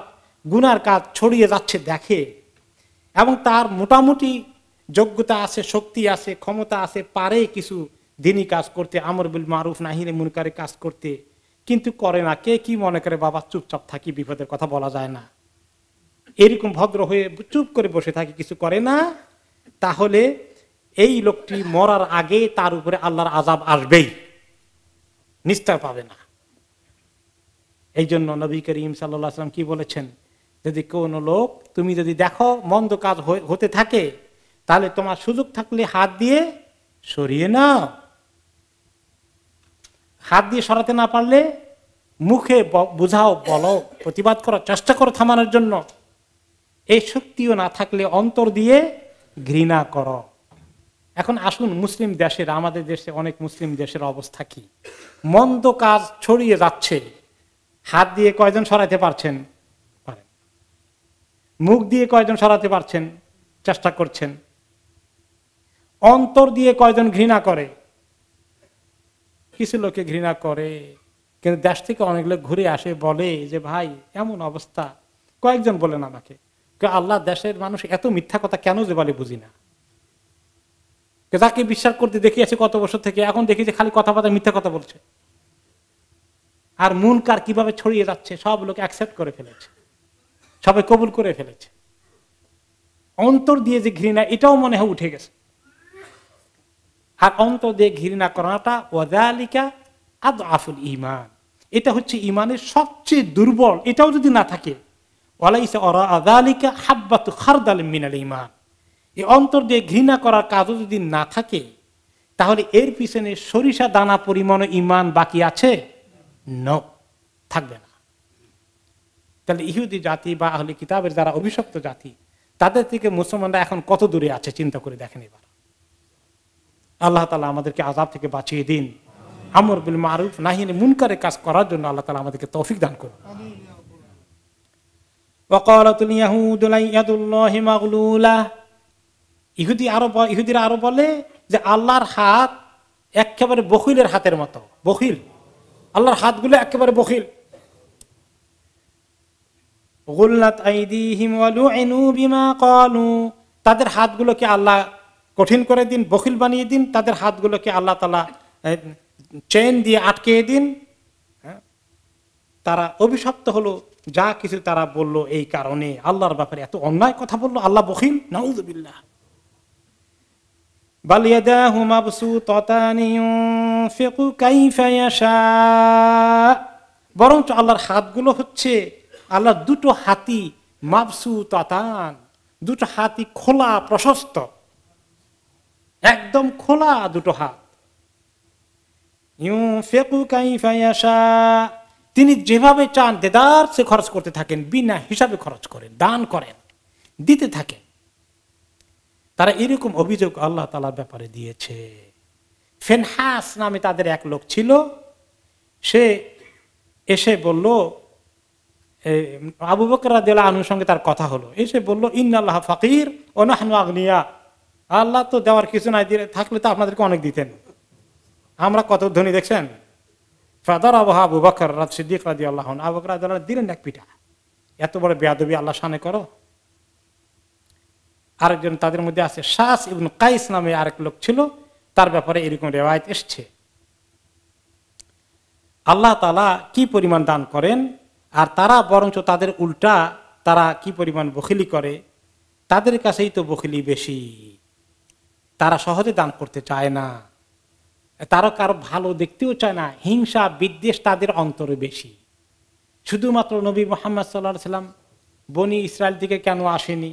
গুনার কাজ ছড়িয়ে যাচ্ছে দেখে এবং তার মোটামুটি যোগ্যতা আছে শক্তি আছে ক্ষমতা আছে পারে কিছু দিনই কাজ করতে আমর বিল মারুফ নাহিনে মুনকারে কাজ করতে কিন্তু করে না কে কি মনে করে বাবা চুপচাপ থাকি বিপদের কথা বলা যায় না এরকম ভদ্র হয়ে চুপ করে বসে থাকি কিছু করে না তাহলে এই লোকটি মরার আগে তার উপরে আল্লাহর আজাব আসবেই নিস্তার পাবে না এই জন্য নবী করিম সাল্লাম কি বলেছেন যদি কোনো লোক তুমি যদি দেখো মন্দ কাজ হতে থাকে তাহলে তোমার সুযোগ থাকলে হাত দিয়ে সরিয়ে নাও হাত দিয়ে সরাতে না পারলে মুখে বুঝাও বলো প্রতিবাদ করার চেষ্টা করো থামানোর জন্য এই শক্তিও না থাকলে অন্তর দিয়ে ঘৃণা করো এখন আসুন মুসলিম দেশের আমাদের দেশে অনেক মুসলিম দেশের অবস্থা কি মন্দ কাজ ছড়িয়ে যাচ্ছে হাত দিয়ে কয়জন সরাতে পারছেন মুখ দিয়ে কয়জন সরাতে পারছেন চেষ্টা করছেন অন্তর দিয়ে কয়জন ঘৃণা করে কিছু লোকে ঘৃণা করে কিন্তু দেশ থেকে অনেক লোক ঘুরে আসে বলে যে ভাই এমন অবস্থা কয়েকজন বলেন আমাকে আল্লাহ দেশের মানুষ এত মিথ্যা কথা কেন যে বলে বুঝি না যাকে বিশ্বাস করতে দেখে আছে কত বছর থেকে এখন দেখি যে খালি কথাবার্তা মিথ্যা কথা বলছে আর মন কার কিভাবে ছড়িয়ে যাচ্ছে সব লোক অ্যাকসেপ্ট করে ফেলেছে সবে কবুল করে ফেলেছে অন্তর দিয়ে যে ঘৃণা এটাও মনে হয় উঠে গেছে আর অন্তর দিয়ে ঘৃণা করাটা ওয়াজালিকা আদ আফুল ইমান এটা হচ্ছে ইমানের সবচেয়ে দুর্বল এটাও যদি না থাকে ওয়ালাইসা অরা আদালিকা হাব্বাত খারদাল মিনাল ইমান এই অন্তর দিয়ে ঘৃণা করার কাজও যদি না থাকে তাহলে এর পিছনে সরিষা দানা পরিমাণ ইমান বাকি আছে ন থাকবে না তাহলে ইহুদি জাতি বা আহলে কিতাবের যারা অভিশপ্ত জাতি তাদের থেকে মুসলমানরা এখন কত দূরে আছে চিন্তা করে দেখেন এবার আল্লাহ তালা আমাদেরকে আজাব থেকে বাঁচিয়ে দিন আমর বিল মারুফ নাহিনে মুনকারে কাজ করার জন্য আল্লাহ তালা আমাদেরকে তৌফিক দান করুন وقالت اليهود لن يد الله مغلوله ইহুদি আরো ইহুদিরা আরো বলে যে আল্লাহর হাত একেবারে বকিলের হাতের মতো বকিল আল্লাহর হাতগুলো একেবারে বকিল তাদের হাতগুলোকে আল্লাহ কঠিন করে দিন বখিল বানিয়ে দিন তাদের হাতগুলোকে আল্লাহ তালা চেন দিয়ে আটকে দিন হ্যাঁ? তারা অভিশপ্ত হলো যা কিছু তারা বলল এই কারণে আল্লাহর ব্যাপারে এত অন্যায় কথা বললো আল্লাহ বখিল নাউজবিল্লাহ بل يداه مبسوطتان ينفق كيف يشاء বরঞ্চ আল্লাহর হাতগুলো হচ্ছে আল্লাহর দুটো হাতি ততান দুটো হাতি খোলা প্রশস্ত একদম খোলা দুটো হাত ইউ কাইফা ইয়াশা তিনি যেভাবে চান দেদার সে খরচ করতে থাকেন বিনা হিসাবে খরচ করেন দান করেন দিতে থাকেন তারা এরকম অভিযোগ আল্লাহ তালার ব্যাপারে দিয়েছে ফেনহাস নামে তাদের এক লোক ছিল সে এসে বলল আবু বকর আনুর সঙ্গে তার কথা হলো এসে বলল ফকির ফাকির অনাহানু আগ্নিয়া আল্লাহ তো দেওয়ার কিছু নাই দিয়ে থাকলে তো আপনাদেরকে অনেক দিতেন আমরা কত ধনী দেখছেন ফাদার আবহা আবু বকর সিদ্দিক রাজি আল্লাহন আবু বকর দিলেন এক পিঠা এত বড় বেয়াদবি আল্লাহ সানে করো আরেকজন তাদের মধ্যে আছে শাস ইবন কাইস নামে আরেক লোক ছিল তার ব্যাপারে এরকম রেওয়ায়ত এসছে আল্লাহ তালা কি পরিমাণ দান করেন আর তারা বরঞ্চ তাদের উল্টা তারা কি পরিমাণ বখিলি করে তাদের কাছেই তো বখিলি বেশি তারা সহজে দান করতে চায় না তারা কারো ভালো দেখতেও চায় না হিংসা বিদ্বেষ তাদের অন্তরে বেশি শুধুমাত্র নবী মোহাম্মদ সাল্লাহ সাল্লাম বনি ইসরায়েল দিকে কেন আসেনি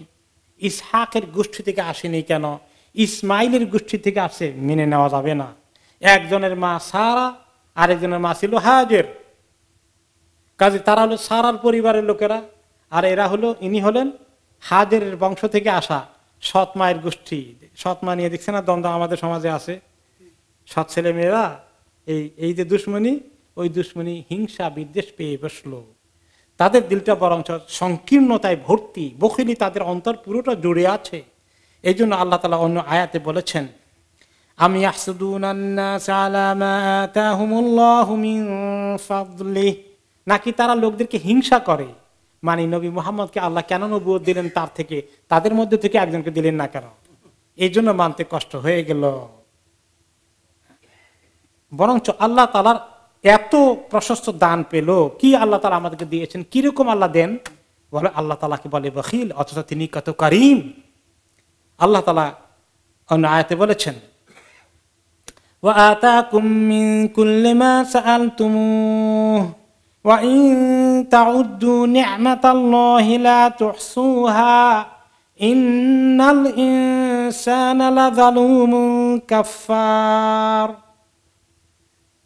ইসহাকের গোষ্ঠী থেকে আসেনি কেন ইসমাইলের গোষ্ঠী থেকে আসে মেনে নেওয়া যাবে না একজনের মা সারা আরেকজনের মা ছিল হাজের কাজে তারা হলো সারার পরিবারের লোকেরা আর এরা হলো ইনি হলেন হাজের বংশ থেকে আসা সৎ মায়ের গোষ্ঠী সৎ মা নিয়ে দেখছে না দ্বন্দ্ব আমাদের সমাজে আছে সৎ ছেলে মেয়েরা এই এই যে দুশ্মনী ওই দুশ্মনী হিংসা বিদ্বেষ পেয়ে বসলো তাদের দিলটা বরঞ্চ সংকীর্ণতায় ভর্তি বখিলি তাদের অন্তর পুরোটা জুড়ে আছে এই জন্য আল্লাহ তালা অন্য আয়াতে বলেছেন আমি নাকি তারা লোকদেরকে হিংসা করে মানে নবী মোহাম্মদকে আল্লাহ কেন নবুয় দিলেন তার থেকে তাদের মধ্যে থেকে একজনকে দিলেন না কেন এই জন্য মানতে কষ্ট হয়ে গেল বরঞ্চ আল্লাহ তালার এত প্রশস্ত দান পেল কি আল্লাহ তালা আমাদেরকে দিয়েছেন কিরকম আল্লাহ দেন বলে আল্লাহ তালাকে বলে বখিল অথচ তিনি কত করিম আল্লাহ তালা অন্য আয়াতে বলেছেন وآتاكم من كل ما سألتموه وإن تعدوا نعمة الله لا تحصوها إن الإنسان لظلوم كفار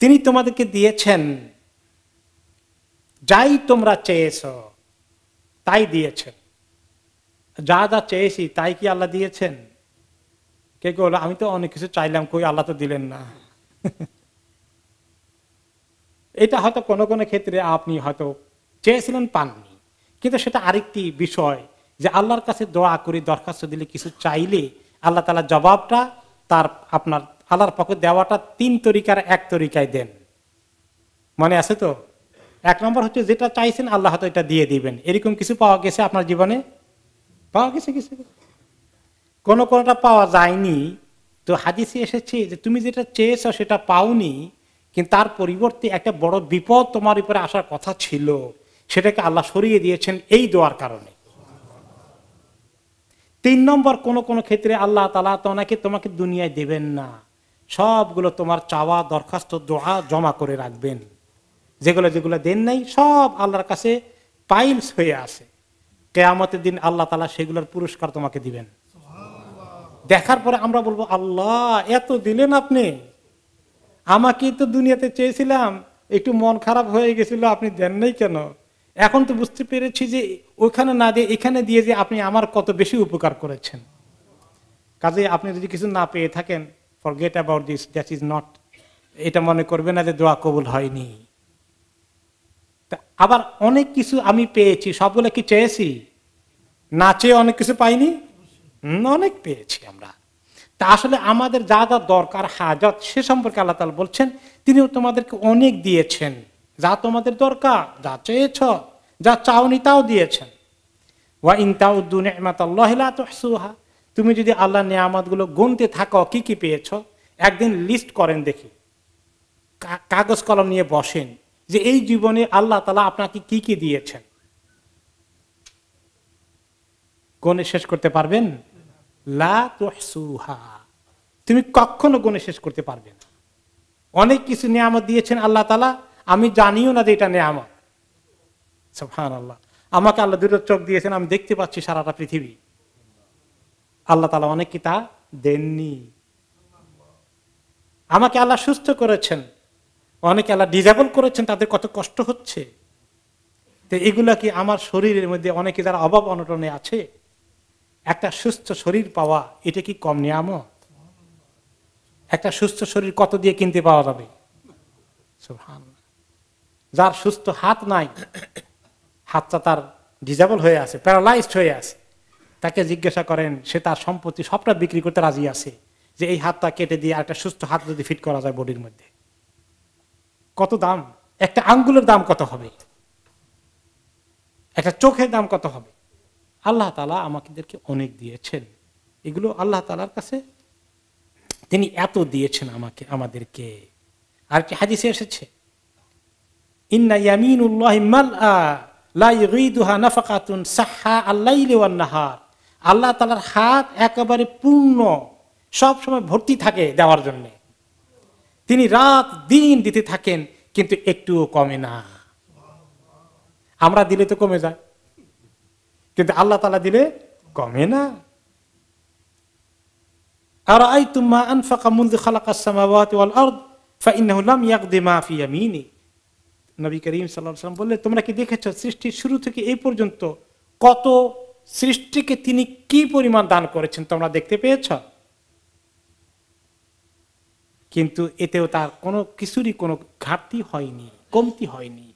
তিনি তোমাদেরকে দিয়েছেন যাই তোমরা চেয়েছ তাই দিয়েছেন যা যা চেয়েছি তাই কি আল্লাহ দিয়েছেন কে কে বলো আমি তো অনেক কিছু চাইলাম কই আল্লাহ তো দিলেন না এটা হয়তো কোনো কোনো ক্ষেত্রে আপনি হয়তো চেয়েছিলেন পাননি কিন্তু সেটা আরেকটি বিষয় যে আল্লাহর কাছে দোয়া করে দরখাস্ত দিলে কিছু চাইলে আল্লাহ তালা জবাবটা তার আপনার আল্লাহর পক্ষ দেওয়াটা তিন তরিকার এক তরিকায় দেন মনে আছে তো এক নম্বর হচ্ছে যেটা চাইছেন আল্লাহ হয়তো এটা দিয়ে দিবেন এরকম কিছু পাওয়া গেছে আপনার জীবনে পাওয়া গেছে কিছু কোনো কোনোটা পাওয়া যায়নি তো হাদিসে এসেছে যে তুমি যেটা চেয়েছ সেটা পাওনি কিন্তু তার পরিবর্তে একটা বড় বিপদ তোমার উপরে আসার কথা ছিল সেটাকে আল্লাহ সরিয়ে দিয়েছেন এই দোয়ার কারণে তিন নম্বর কোন কোন ক্ষেত্রে আল্লাহ তালা তোমাকে তোমাকে দুনিয়ায় দেবেন না সবগুলো তোমার চাওয়া দরখাস্ত দোয়া জমা করে রাখবেন যেগুলো যেগুলো দেন নাই সব আল্লাহর কাছে পাইলস হয়ে আছে কেয়ামতের দিন আল্লাহ তালা সেগুলোর পুরস্কার তোমাকে দিবেন দেখার পরে আমরা বলবো আল্লাহ এত দিলেন আপনি আমাকে তো দুনিয়াতে চেয়েছিলাম একটু মন খারাপ হয়ে গেছিল আপনি দেন নাই কেন এখন তো বুঝতে পেরেছি যে ওখানে না দিয়ে এখানে দিয়ে যে আপনি আমার কত বেশি উপকার করেছেন কাজে আপনি যদি কিছু না পেয়ে থাকেন forget about this that is not এটা মনে করবে না যে দোয়া কবুল হয়নি আবার অনেক কিছু আমি পেয়েছি সবগুলো কি চেয়েছি না চেয়ে অনেক কিছু পাইনি অনেক পেয়েছি আমরা তা আসলে আমাদের যা যা দরকার হাজত সে সম্পর্কে আল্লাহ তালা বলছেন তিনিও তোমাদেরকে অনেক দিয়েছেন যা তোমাদের দরকার যা চেয়েছ যা চাওনি তাও দিয়েছেন ওয়া ইনতাউদ্দুন এমাত আল্লাহ তো সুহা তুমি যদি আল্লাহ নিয়ামতগুলো গুনতে থাকো কি কি পেয়েছ একদিন লিস্ট করেন দেখি কাগজ কলম নিয়ে বসেন যে এই জীবনে আল্লাহ তালা আপনাকে কি কি দিয়েছেন গনে শেষ করতে পারবেন লা তুমি কখনো গনে শেষ করতে পারবে না অনেক কিছু নিয়ামত দিয়েছেন আল্লাহ তালা আমি জানিও না যে এটা নিয়ামত হ্যাঁ আল্লাহ আমাকে আল্লাহ দুটো চোখ দিয়েছেন আমি দেখতে পাচ্ছি সারাটা পৃথিবী আল্লাহ তালা অনেক কি তা দেননি আমাকে আল্লাহ সুস্থ করেছেন অনেকে আল্লাহ ডিজেবল করেছেন তাদের কত কষ্ট হচ্ছে তো এগুলো কি আমার শরীরের মধ্যে অনেকে যারা অভাব অনটনে আছে একটা সুস্থ শরীর পাওয়া এটা কি কম নিয়ামত একটা সুস্থ শরীর কত দিয়ে কিনতে পাওয়া যাবে যার সুস্থ হাত নাই হাতটা তার ডিজেবল হয়ে আছে প্যারালাইজড হয়ে আছে তাকে জিজ্ঞাসা করেন সে তার সম্পত্তি সবটা বিক্রি করতে রাজি আছে যে এই হাতটা কেটে দিয়ে একটা সুস্থ হাত যদি ফিট করা যায় বডির মধ্যে কত দাম একটা আঙ্গুলের দাম কত হবে একটা চোখের দাম কত হবে আল্লাহ তালা আমাকে অনেক দিয়েছেন এগুলো আল্লাহ তালার কাছে তিনি এত দিয়েছেন আমাকে আমাদেরকে আর কি হাজি সে এসেছে ইন্না ইয়ামিন উল্লাহ মাল নাহার আল্লাহ তালার হাত একেবারে পূর্ণ সবসময় ভর্তি থাকে দেওয়ার জন্যে তিনি রাত দিন দিতে থাকেন কিন্তু একটুও কমে না আমরা দিলে তো কমে যায় কিন্তু আল্লাহ তালা দিলে কমে না আর আই তুমা আনফাকা মুলদি খালাক নবী করিম সাল্লাম বললে তোমরা কি দেখেছ সৃষ্টির শুরু থেকে এই পর্যন্ত কত সৃষ্টিকে তিনি কি পরিমাণ দান করেছেন তোমরা দেখতে পেয়েছ কিন্তু এতেও তার কোনো কিছুরই কোনো ঘাটতি হয়নি কমতি হয়নি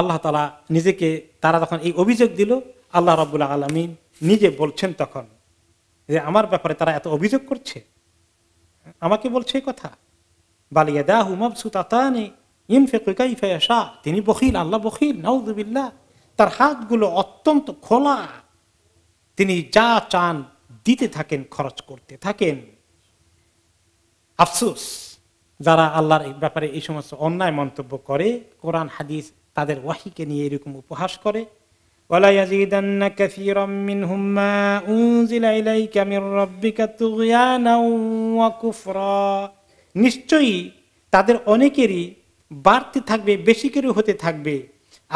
আল্লাহ তালা নিজেকে তারা তখন এই অভিযোগ দিল আল্লাহ রবুল্লা আলমিন নিজে বলছেন তখন যে আমার ব্যাপারে তারা এত অভিযোগ করছে আমাকে বলছে কথা বালিয়া দাহ হুমাবসু তাতা নেই ইনফেকাইফায়াশা তিনি বখিল আল্লাহ বখিল নাউদুবিল্লা তার হাতগুলো অত্যন্ত খোলা তিনি যা চান দিতে থাকেন খরচ করতে থাকেন আফসুস যারা আল্লাহর এই ব্যাপারে এই সমস্ত অন্যায় মন্তব্য করে কোরআন হাদিস তাদের ওয়াহিকে নিয়ে এরকম উপহাস করে নিশ্চয়ই তাদের অনেকেরই বাড়তে থাকবে বেশি করে হতে থাকবে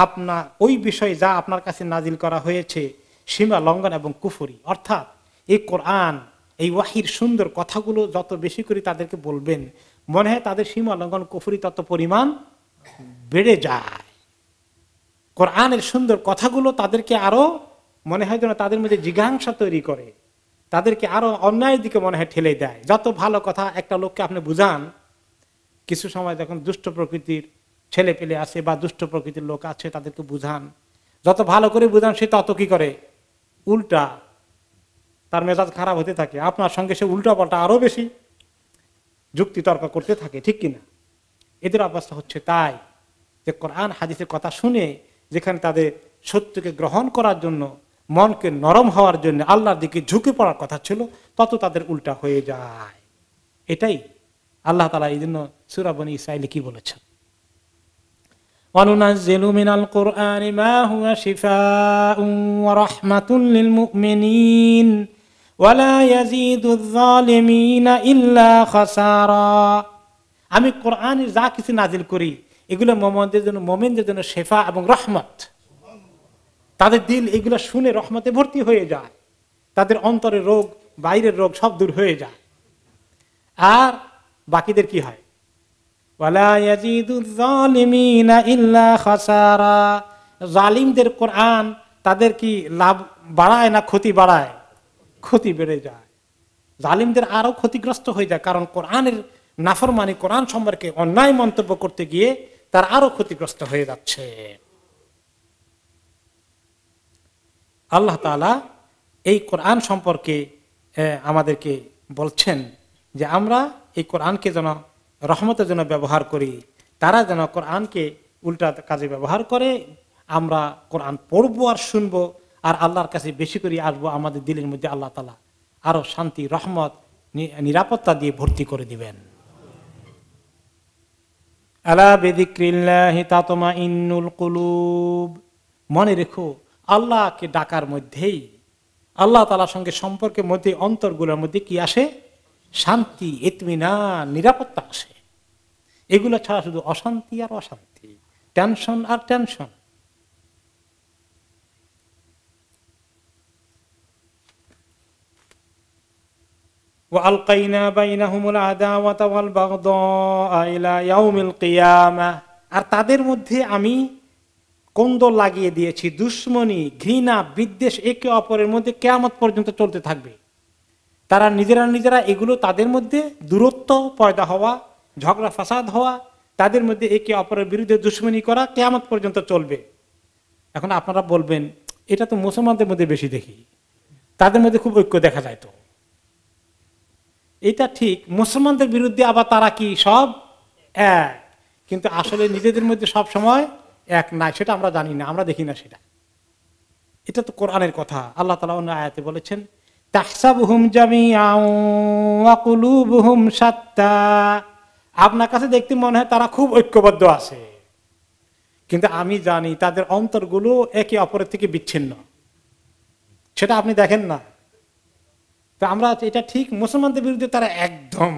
আপনার ওই বিষয়ে যা আপনার কাছে নাজিল করা হয়েছে সীমা লঙ্ঘন এবং কুফরি অর্থাৎ এই কোরআন এই ওয়াহির সুন্দর কথাগুলো যত বেশি করে তাদেরকে বলবেন মনে হয় তাদের সীমা লঙ্ঘন কুফরি তত পরিমাণ বেড়ে যায় কোরআনের সুন্দর কথাগুলো তাদেরকে আরও মনে হয় যেন তাদের মধ্যে জিজ্ঞাংসা তৈরি করে তাদেরকে আরও অন্যায়ের দিকে মনে হয় ঠেলে দেয় যত ভালো কথা একটা লোককে আপনি বুঝান কিছু সময় যখন দুষ্ট প্রকৃতির ছেলে পেলে আছে বা দুষ্ট প্রকৃতির লোক আছে তাদেরকে বুঝান যত ভালো করে বুঝান সে তত কি করে উল্টা তার মেজাজ খারাপ হতে থাকে আপনার সঙ্গে সে উল্টা পাল্টা আরও বেশি যুক্তি তর্ক করতে থাকে ঠিক কিনা এদের অবস্থা হচ্ছে তাই যে কোরআন হাদিসের কথা শুনে যেখানে তাদের সত্যকে গ্রহণ করার জন্য মনকে নরম হওয়ার জন্য আল্লাহর দিকে ঝুঁকে পড়ার কথা ছিল তত তাদের উল্টা হয়ে যায় এটাই আল্লাহ তালা এই জন্য সুরাবনি ইসাইলে কি বলেছেন আমি কোরআন যা কিছু নাজিল করি এগুলো মোমদের জন্য মোমেনদের জন্য শেফা এবং রহমত তাদের দিল এগুলো শুনে রহমতে ভর্তি হয়ে যায় তাদের অন্তরের রোগ বাইরের রোগ সব দূর হয়ে যায় আর বাকিদের কি হয় জালিমদের কোরআন তাদের কি লাভ বাড়ায় না ক্ষতি বাড়ায় ক্ষতি বেড়ে যায় জালিমদের আরো ক্ষতিগ্রস্ত হয়ে যায় কারণ কোরআনের নাফর মানে কোরআন সম্পর্কে অন্যায় মন্তব্য করতে গিয়ে তার আরো ক্ষতিগ্রস্ত হয়ে যাচ্ছে আল্লাহ তালা এই কোরআন সম্পর্কে আমাদেরকে বলছেন যে আমরা এই কোরআনকে যেন রহমতের জন্য ব্যবহার করি তারা যেন কোরআনকে উল্টা কাজে ব্যবহার করে আমরা কোরআন পড়বো আর শুনবো আর আল্লাহর কাছে বেশি করে আসবো আমাদের দিলের মধ্যে আল্লাহ তালা আরও শান্তি রহমত নিরাপত্তা দিয়ে ভর্তি করে দিবেন আলা কুলুব মনে রেখো আল্লাহকে ডাকার মধ্যেই আল্লাহ তালার সঙ্গে সম্পর্কের মধ্যে অন্তর মধ্যে কি আসে শান্তি এতমিনা নিরাপত্তা আসে এগুলো ছাড়া শুধু অশান্তি আর অশান্তি টেনশন আর টেনশন আলকাইনা বাইনাহুমুল আদাওয়াতা ওয়াল কিয়ামা আর তাদের মধ্যে আমি কন্দল লাগিয়ে দিয়েছি দুশ্মনী ঘৃণা বিদ্বেষ একে অপরের মধ্যে কেয়ামত পর্যন্ত চলতে থাকবে তারা নিজেরা নিজেরা এগুলো তাদের মধ্যে দূরত্ব পয়দা হওয়া ঝগড়া ফাসাদ হওয়া তাদের মধ্যে একে অপরের বিরুদ্ধে দুশ্মনী করা কেমন পর্যন্ত চলবে এখন আপনারা বলবেন এটা তো মুসলমানদের মধ্যে বেশি দেখি তাদের মধ্যে খুব ঐক্য দেখা যায় তো এটা ঠিক মুসলমানদের বিরুদ্ধে আবার তারা কি সব এক কিন্তু আসলে নিজেদের মধ্যে সব সময় এক নাই সেটা আমরা জানি না আমরা দেখি না সেটা এটা তো কোরআনের কথা আল্লাহ তালা অন্য আয়াতে বলেছেন তাহসাবুহুম জামিয়াকুলুবহুম সাত্তা আপনার কাছে দেখতে মনে হয় তারা খুব ঐক্যবদ্ধ আছে কিন্তু আমি জানি তাদের অন্তরগুলো একে অপরের থেকে বিচ্ছিন্ন সেটা আপনি দেখেন না তো আমরা এটা ঠিক মুসলমানদের বিরুদ্ধে তারা একদম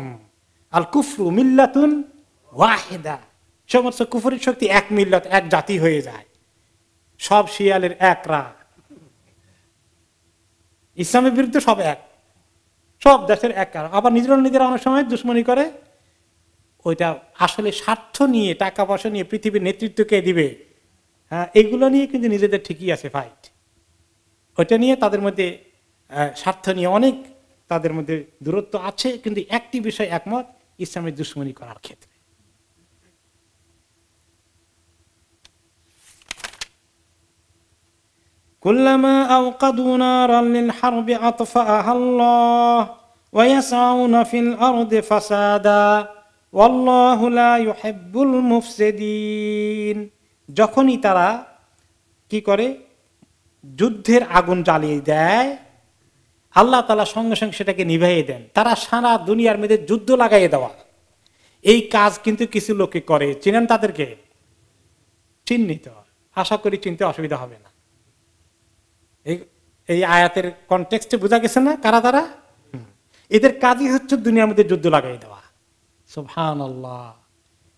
আল কুফরু মিল্লাতুন ওয়াহেদা সমস্ত কুফুরের শক্তি এক মিল্লাত এক জাতি হয়ে যায় সব শিয়ালের এক রাত ইসলামের বিরুদ্ধে সব এক সব দেশের এক কারণ আবার নিজেরা নিজেরা অনেক সময় দুশ্মনী করে ওইটা আসলে স্বার্থ নিয়ে টাকা পয়সা নিয়ে পৃথিবীর নেতৃত্ব কে দিবে হ্যাঁ এগুলো নিয়ে কিন্তু নিজেদের ঠিকই আছে ফাইট ওইটা নিয়ে তাদের মধ্যে স্বার্থ নিয়ে অনেক তাদের মধ্যে দূরত্ব আছে কিন্তু একটি বিষয় একমত ইসলামের দুশ্মনী করার ক্ষেত্রে كلما أوقدوا نارا للحرب أطفأها الله ويسعون في الأرض فسادا والله لا يحب المفسدين যখনই তারা কি করে যুদ্ধের আগুন জ্বালিয়ে দেয় আল্লাহ তালা সঙ্গে সঙ্গে সেটাকে নিভাইয়ে দেন তারা সারা দুনিয়ার মেয়েদের যুদ্ধ লাগাইয়ে দেওয়া এই কাজ কিন্তু কিছু লোকে করে চিনেন তাদেরকে চিহ্নিত আশা করি চিনতে অসুবিধা হবে না এই আয়াতের কনটেক্সটে বোঝা গেছে না কারা তারা এদের কাজই হচ্ছে দুনিয়ার মধ্যে যুদ্ধ লাগাই দেওয়া সুফহান আল্লাহ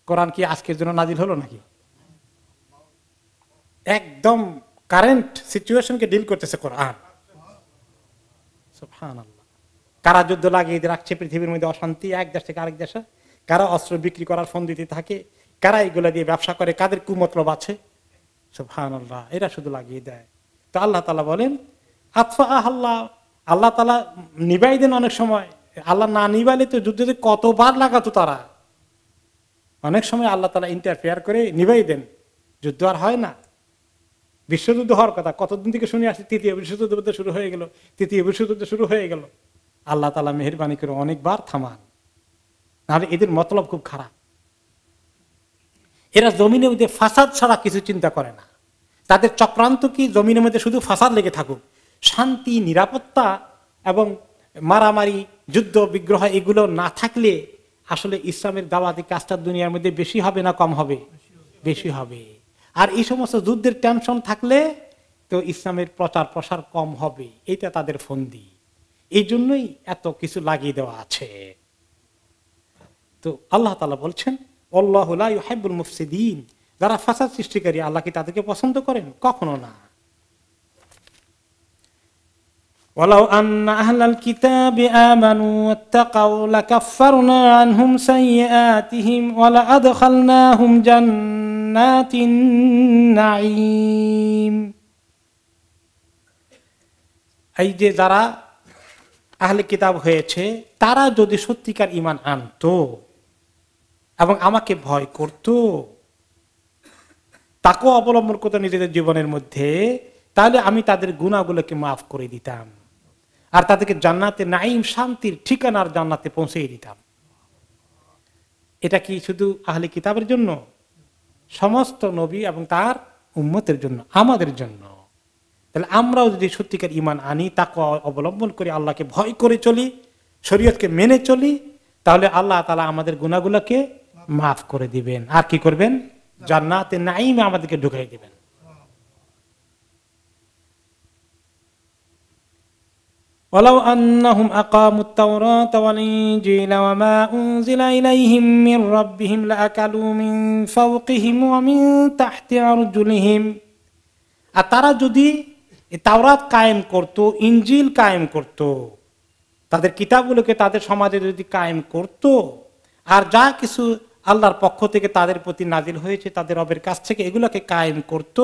কোরআন কি আজকের জন্য নাজিল হলো নাকি একদম কারেন্ট সিচুয়েশনকে ডিল করতেছে কোরআন সুফহান আল্লাহ কারা যুদ্ধ লাগিয়ে রাখছে পৃথিবীর মধ্যে অশান্তি এক দেশ থেকে আরেক দেশে কারা অস্ত্র বিক্রি করার ফোন দিতে থাকে কারা এগুলো দিয়ে ব্যবসা করে কাদের কুমতলব আছে সুফহান আল্লাহ এরা শুধু লাগিয়ে দেয় তা আল্লাহ তালা বলেন আতফা আল্লাহ আল্লাহ তালা নিবাই দেন অনেক সময় আল্লাহ না নিবাইলে তো যুদ্ধে কতবার লাগাতো তারা অনেক সময় আল্লাহ তালা ইন্টারফেয়ার করে নিবাই দেন যুদ্ধ আর হয় না বিশ্বযুদ্ধ হওয়ার কথা কতদিন থেকে শুনে আসছি তৃতীয় বিশ্বযুদ্ধ শুরু হয়ে গেল তৃতীয় বিশ্বযুদ্ধ শুরু হয়ে গেল আল্লাহ তালা মেহরবানি করে অনেকবার থামান নাহলে এদের মতলব খুব খারাপ এরা জমিনে ওদের ফাসাদ ছাড়া কিছু চিন্তা করে না তাদের চক্রান্ত কি জমিনের মধ্যে শুধু ফাসাদ লেগে থাকুক শান্তি নিরাপত্তা এবং মারামারি যুদ্ধ বিগ্রহ এগুলো না থাকলে আসলে ইসলামের দাওয়াতি কাজটা দুনিয়ার মধ্যে বেশি হবে না কম হবে বেশি হবে আর এই সমস্ত যুদ্ধের টেনশন থাকলে তো ইসলামের প্রচার প্রসার কম হবে এটা তাদের ফন্দি এই জন্যই এত কিছু লাগিয়ে দেওয়া আছে তো আল্লাহ তালা বলছেন অল্লাহ মুফসিদিন যারা ফাসাদ সৃষ্টিকারী আল্লাহ কি তাদেরকে পছন্দ করেন কখনো না এই যে যারা আহলে কিতাব হয়েছে তারা যদি সত্যিকার ইমান আনত এবং আমাকে ভয় করতো তাকে অবলম্বন করতো নিজেদের জীবনের মধ্যে তাহলে আমি তাদের গুণাগুলোকে মাফ করে দিতাম আর তাদেরকে জান্নাতে নাইম শান্তির ঠিকানার জান্নাতে পৌঁছে দিতাম এটা কি শুধু আহলে কিতাবের জন্য সমস্ত নবী এবং তার উন্মতের জন্য আমাদের জন্য তাহলে আমরাও যদি সত্যিকার ইমান আনি তাকে অবলম্বন করে আল্লাহকে ভয় করে চলি শরীয়তকে মেনে চলি তাহলে আল্লাহ তালা আমাদের গুণাগুলোকে মাফ করে দিবেন আর কি করবেন জান্নাতে নাইমে আমাদেরকে ঢুকাই দেবেন ولو أنهم أقاموا التوراة والإنجيل وما أنزل إليهم من ربهم لأكلوا من فوقهم ومن تحت أرجلهم أترى جدي তাওরাত কায়েম করত ইঞ্জিল কায়েম করত তাদের কিতাবগুলোকে তাদের সমাজে যদি কায়েম করত আর যা কিছু আল্লাহর পক্ষ থেকে তাদের প্রতি নাজিল হয়েছে তাদের রবের কাছ থেকে এগুলাকে কায়েম করত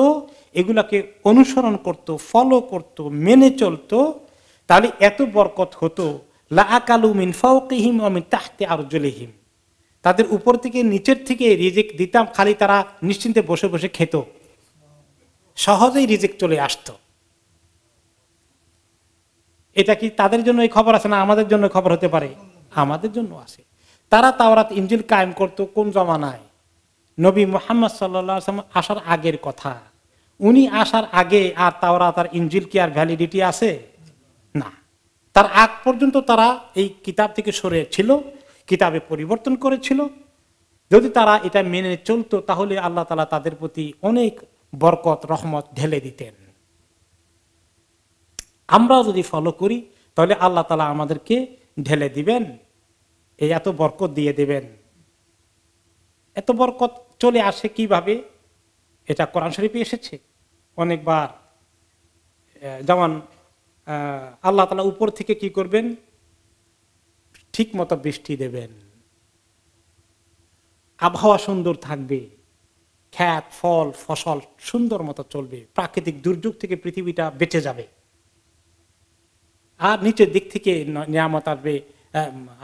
এগুলাকে অনুসরণ করত ফলো করত মেনে চলত তাহলে এত বরকত হতো লাকালু ফাউকিহিম অমিন তাহতে তাদের উপর থেকে নিচের থেকে রিজেক দিতাম খালি তারা নিশ্চিন্তে বসে বসে খেত সহজেই রিজেক চলে আসতো এটা কি তাদের জন্য এই খবর আছে না আমাদের জন্য খবর হতে পারে আমাদের জন্য আছে তারা তাওরাত ইঞ্জিল কায়েম করত কোন জমানায় নবী মোহাম্মদ সাল্লাম আসার আগের কথা উনি আসার আগে আর তাওরা তার ইঞ্জিল কি আর ভ্যালিডিটি আছে না তার আগ পর্যন্ত তারা এই কিতাব থেকে সরে ছিল কিতাবে পরিবর্তন করেছিল যদি তারা এটা মেনে চলতো তাহলে আল্লাহ তালা তাদের প্রতি অনেক বরকত রহমত ঢেলে দিতেন আমরাও যদি ফলো করি তাহলে আল্লাহ তালা আমাদেরকে ঢেলে দিবেন এই এত বরকত দিয়ে দেবেন এত বরকত চলে আসে কিভাবে এটা কোরআন শরীফে এসেছে অনেকবার যেমন আল্লাহ তালা উপর থেকে কি করবেন ঠিক মতো বৃষ্টি দেবেন আবহাওয়া সুন্দর থাকবে খ্যাত ফল ফসল সুন্দর মতো চলবে প্রাকৃতিক দুর্যোগ থেকে পৃথিবীটা বেঁচে যাবে আর নিচের দিক থেকে নিয়ামত আসবে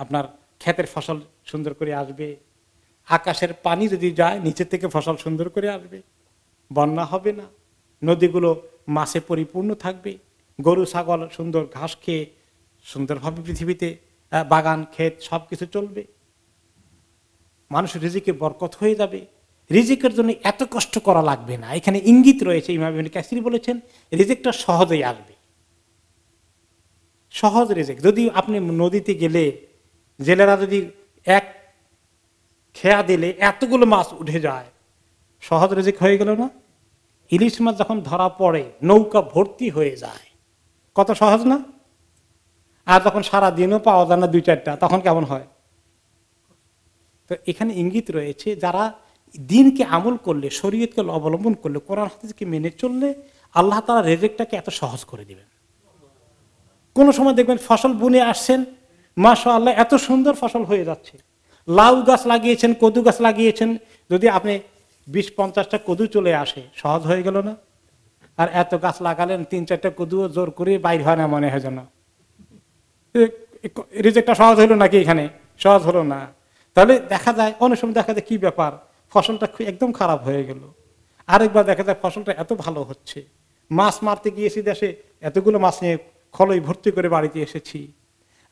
আপনার ক্ষেতের ফসল সুন্দর করে আসবে আকাশের পানি যদি যায় নিচে থেকে ফসল সুন্দর করে আসবে বন্যা হবে না নদীগুলো মাসে পরিপূর্ণ থাকবে গরু ছাগল সুন্দর ঘাস খেয়ে সুন্দরভাবে পৃথিবীতে বাগান ক্ষেত সব কিছু চলবে মানুষ রিজিকে বরকত হয়ে যাবে রিজিকের জন্য এত কষ্ট করা লাগবে না এখানে ইঙ্গিত রয়েছে ইমাম ক্যাসির বলেছেন রিজিকটা সহজেই আসবে সহজ রিজিক যদি আপনি নদীতে গেলে জেলেরা যদি এক খেয়া দিলে এতগুলো মাছ উঠে যায় সহজ রেজিক হয়ে গেল না ইলিশ মাছ যখন ধরা পড়ে নৌকা ভর্তি হয়ে যায় কত সহজ না আর যখন সারা দিনও পাওয়া যায় না দুই চারটা তখন কেমন হয় তো এখানে ইঙ্গিত রয়েছে যারা দিনকে আমল করলে শরীয়তকে অবলম্বন করলে কোরআন হাতিজকে মেনে চললে আল্লাহ তারা রেজেকটাকে এত সহজ করে দিবেন কোনো সময় দেখবেন ফসল বুনে আসছেন মাশা আল্লাহ এত সুন্দর ফসল হয়ে যাচ্ছে লাউ গাছ লাগিয়েছেন কদু গাছ লাগিয়েছেন যদি আপনি বিশ পঞ্চাশটা কদু চলে আসে সহজ হয়ে গেল না আর এত গাছ লাগালেন তিন চারটা কদুও জোর করে বাইর হয় না মনে হয় যেন রিজেক্টটা সহজ হলো নাকি এখানে সহজ হলো না তাহলে দেখা যায় অনেক সময় দেখা যায় কি ব্যাপার ফসলটা একদম খারাপ হয়ে গেল আরেকবার দেখা যায় ফসলটা এত ভালো হচ্ছে মাছ মারতে গিয়েছি দেশে এতগুলো মাছ নিয়ে খলই ভর্তি করে বাড়িতে এসেছি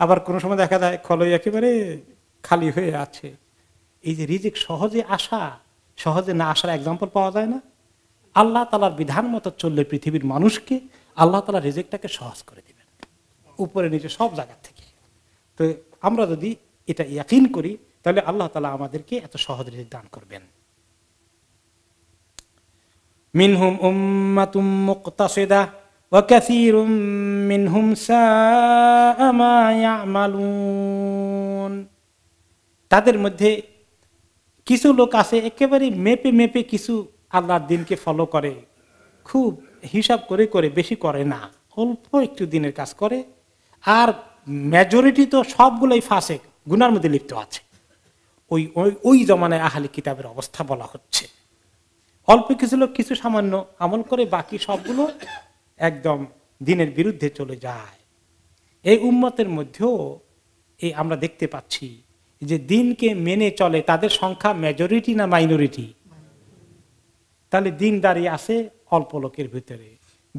আবার কোনো সময় দেখা যায় খলই একেবারে খালি হয়ে আছে এই যে রিজিক সহজে আসা সহজে না আসার এক্সাম্পল পাওয়া যায় না আল্লাহ তালার বিধান মতো চললে পৃথিবীর মানুষকে আল্লাহ তালা রিজিকটাকে সহজ করে দেবেন উপরে নিচে সব জায়গা থেকে তো আমরা যদি এটা ইয়াকিন করি তাহলে আল্লাহ তালা আমাদেরকে এত সহজ রিজিক দান করবেন মিনহুম উম্মাতুম মুক্তাসেদা وكثير منهم ساء ما يعملون তাদের মধ্যে কিছু লোক আছে একেবারে মেপে মেপে কিছু আল্লাহর দিনকে ফলো করে খুব হিসাব করে করে বেশি করে না অল্প একটু দিনের কাজ করে আর মেজরিটি তো সবগুলোই ফাঁসে গুনার মধ্যে লিপ্ত আছে ওই ওই জমানায় আহালি কিতাবের অবস্থা বলা হচ্ছে অল্প কিছু লোক কিছু সামান্য আমল করে বাকি সবগুলো একদম দিনের বিরুদ্ধে চলে যায় এই উম্মতের মধ্যেও এই আমরা দেখতে পাচ্ছি যে দিনকে মেনে চলে তাদের সংখ্যা মেজরিটি না মাইনরিটি তাহলে দিন দাঁড়িয়ে আছে অল্প লোকের ভিতরে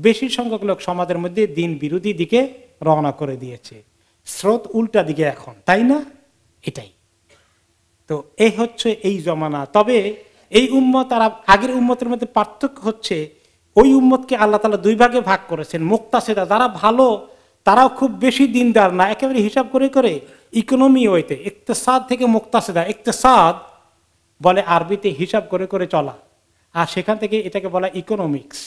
বেশি সংখ্যক লোক সমাজের মধ্যে দিন বিরোধী দিকে রওনা করে দিয়েছে স্রোত উল্টা দিকে এখন তাই না এটাই তো এই হচ্ছে এই জমানা তবে এই উম্মত আর আগের উম্মতের মধ্যে পার্থক্য হচ্ছে ওই উম্মতকে আল্লাহ তালা দুই ভাগে ভাগ করেছেন মুক্তাসেদা যারা ভালো তারাও খুব বেশি দিনদার না একেবারে হিসাব করে করে ইকোনমি ওইতে ইকতেসাদ থেকে মুক্তাসেদা ইকতেসাদ বলে আরবিতে হিসাব করে করে চলা আর সেখান থেকে এটাকে বলা ইকোনমিক্স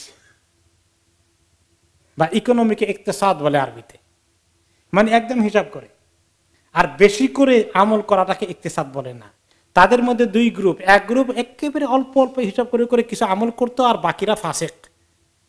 বা ইকোনমিকে ইকতেসাদ বলে আরবিতে মানে একদম হিসাব করে আর বেশি করে আমল করাটাকে ইকতেসাদ বলে না তাদের মধ্যে দুই গ্রুপ এক গ্রুপ একেবারে অল্প অল্প হিসাব করে করে কিছু আমল করতো আর বাকিরা ফাঁসেক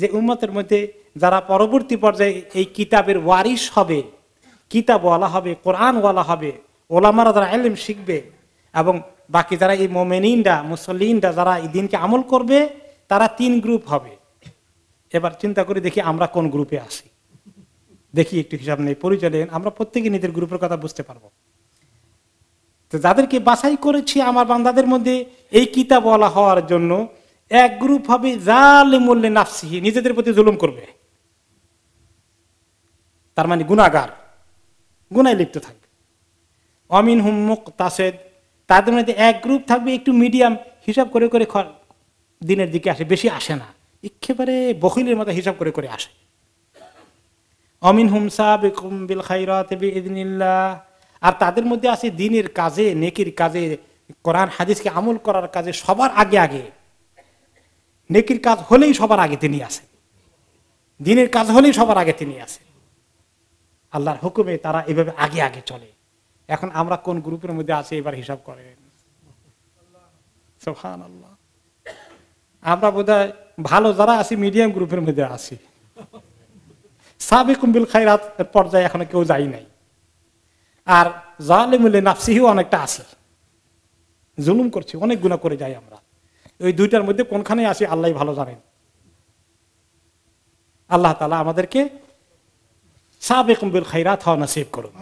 যে উম্মতের মধ্যে যারা পরবর্তী পর্যায়ে এই কিতাবের ওয়ারিস হবে কিতাব ওয়ালা হবে কোরআন ওয়ালা হবে ওলামারা যারা এলিম শিখবে এবং বাকি যারা এই মোমেনিনরা মুসলিনরা যারা এই দিনকে আমল করবে তারা তিন গ্রুপ হবে এবার চিন্তা করে দেখি আমরা কোন গ্রুপে আসি দেখি একটু হিসাব নেই পরিচয় আমরা প্রত্যেকে নিজের গ্রুপের কথা বুঝতে পারবো তো যাদেরকে বাছাই করেছি আমার বান্দাদের মধ্যে এই কিতাব ওয়ালা হওয়ার জন্য এক গ্রুপ হবে জালে মূল্যে নাফসিহি নিজেদের প্রতি জুলুম করবে তার মানে গুণাগার গুনায় লিপ্ত থাকবে অমিন হুম্মুক তাসেদ তাদের মধ্যে এক গ্রুপ থাকবে একটু মিডিয়াম হিসাব করে করে দিনের দিকে আসে বেশি আসে না একেবারে বকিলের মতো হিসাব করে করে আসে অমিন হুমসা বেকুম বিল খাইরাতিল্লা আর তাদের মধ্যে আছে দিনের কাজে নেকির কাজে কোরআন হাদিসকে আমল করার কাজে সবার আগে আগে নেকির কাজ হলেই সবার আগে তিনি আসেন দিনের কাজ হলেই সবার আগে তিনি আছে আল্লাহর হুকুমে তারা এভাবে আগে আগে চলে এখন আমরা কোন গ্রুপের মধ্যে আছি এবার হিসাব করেন আমরা বোধ ভালো যারা আছি মিডিয়াম গ্রুপের মধ্যে আছি সাবি কুম্বিল খাইরাত পর্যায়ে এখনো কেউ যাই নাই আর মিলে নাফসিহিও অনেকটা আছে জুলুম করছি অনেক গুণা করে যাই আমরা ওই দুইটার মধ্যে কোনখানে আসি আল্লাহ ভালো জানেন আল্লাহ তালা আমাদেরকে খাই রাত হওয়া নাসিব করুন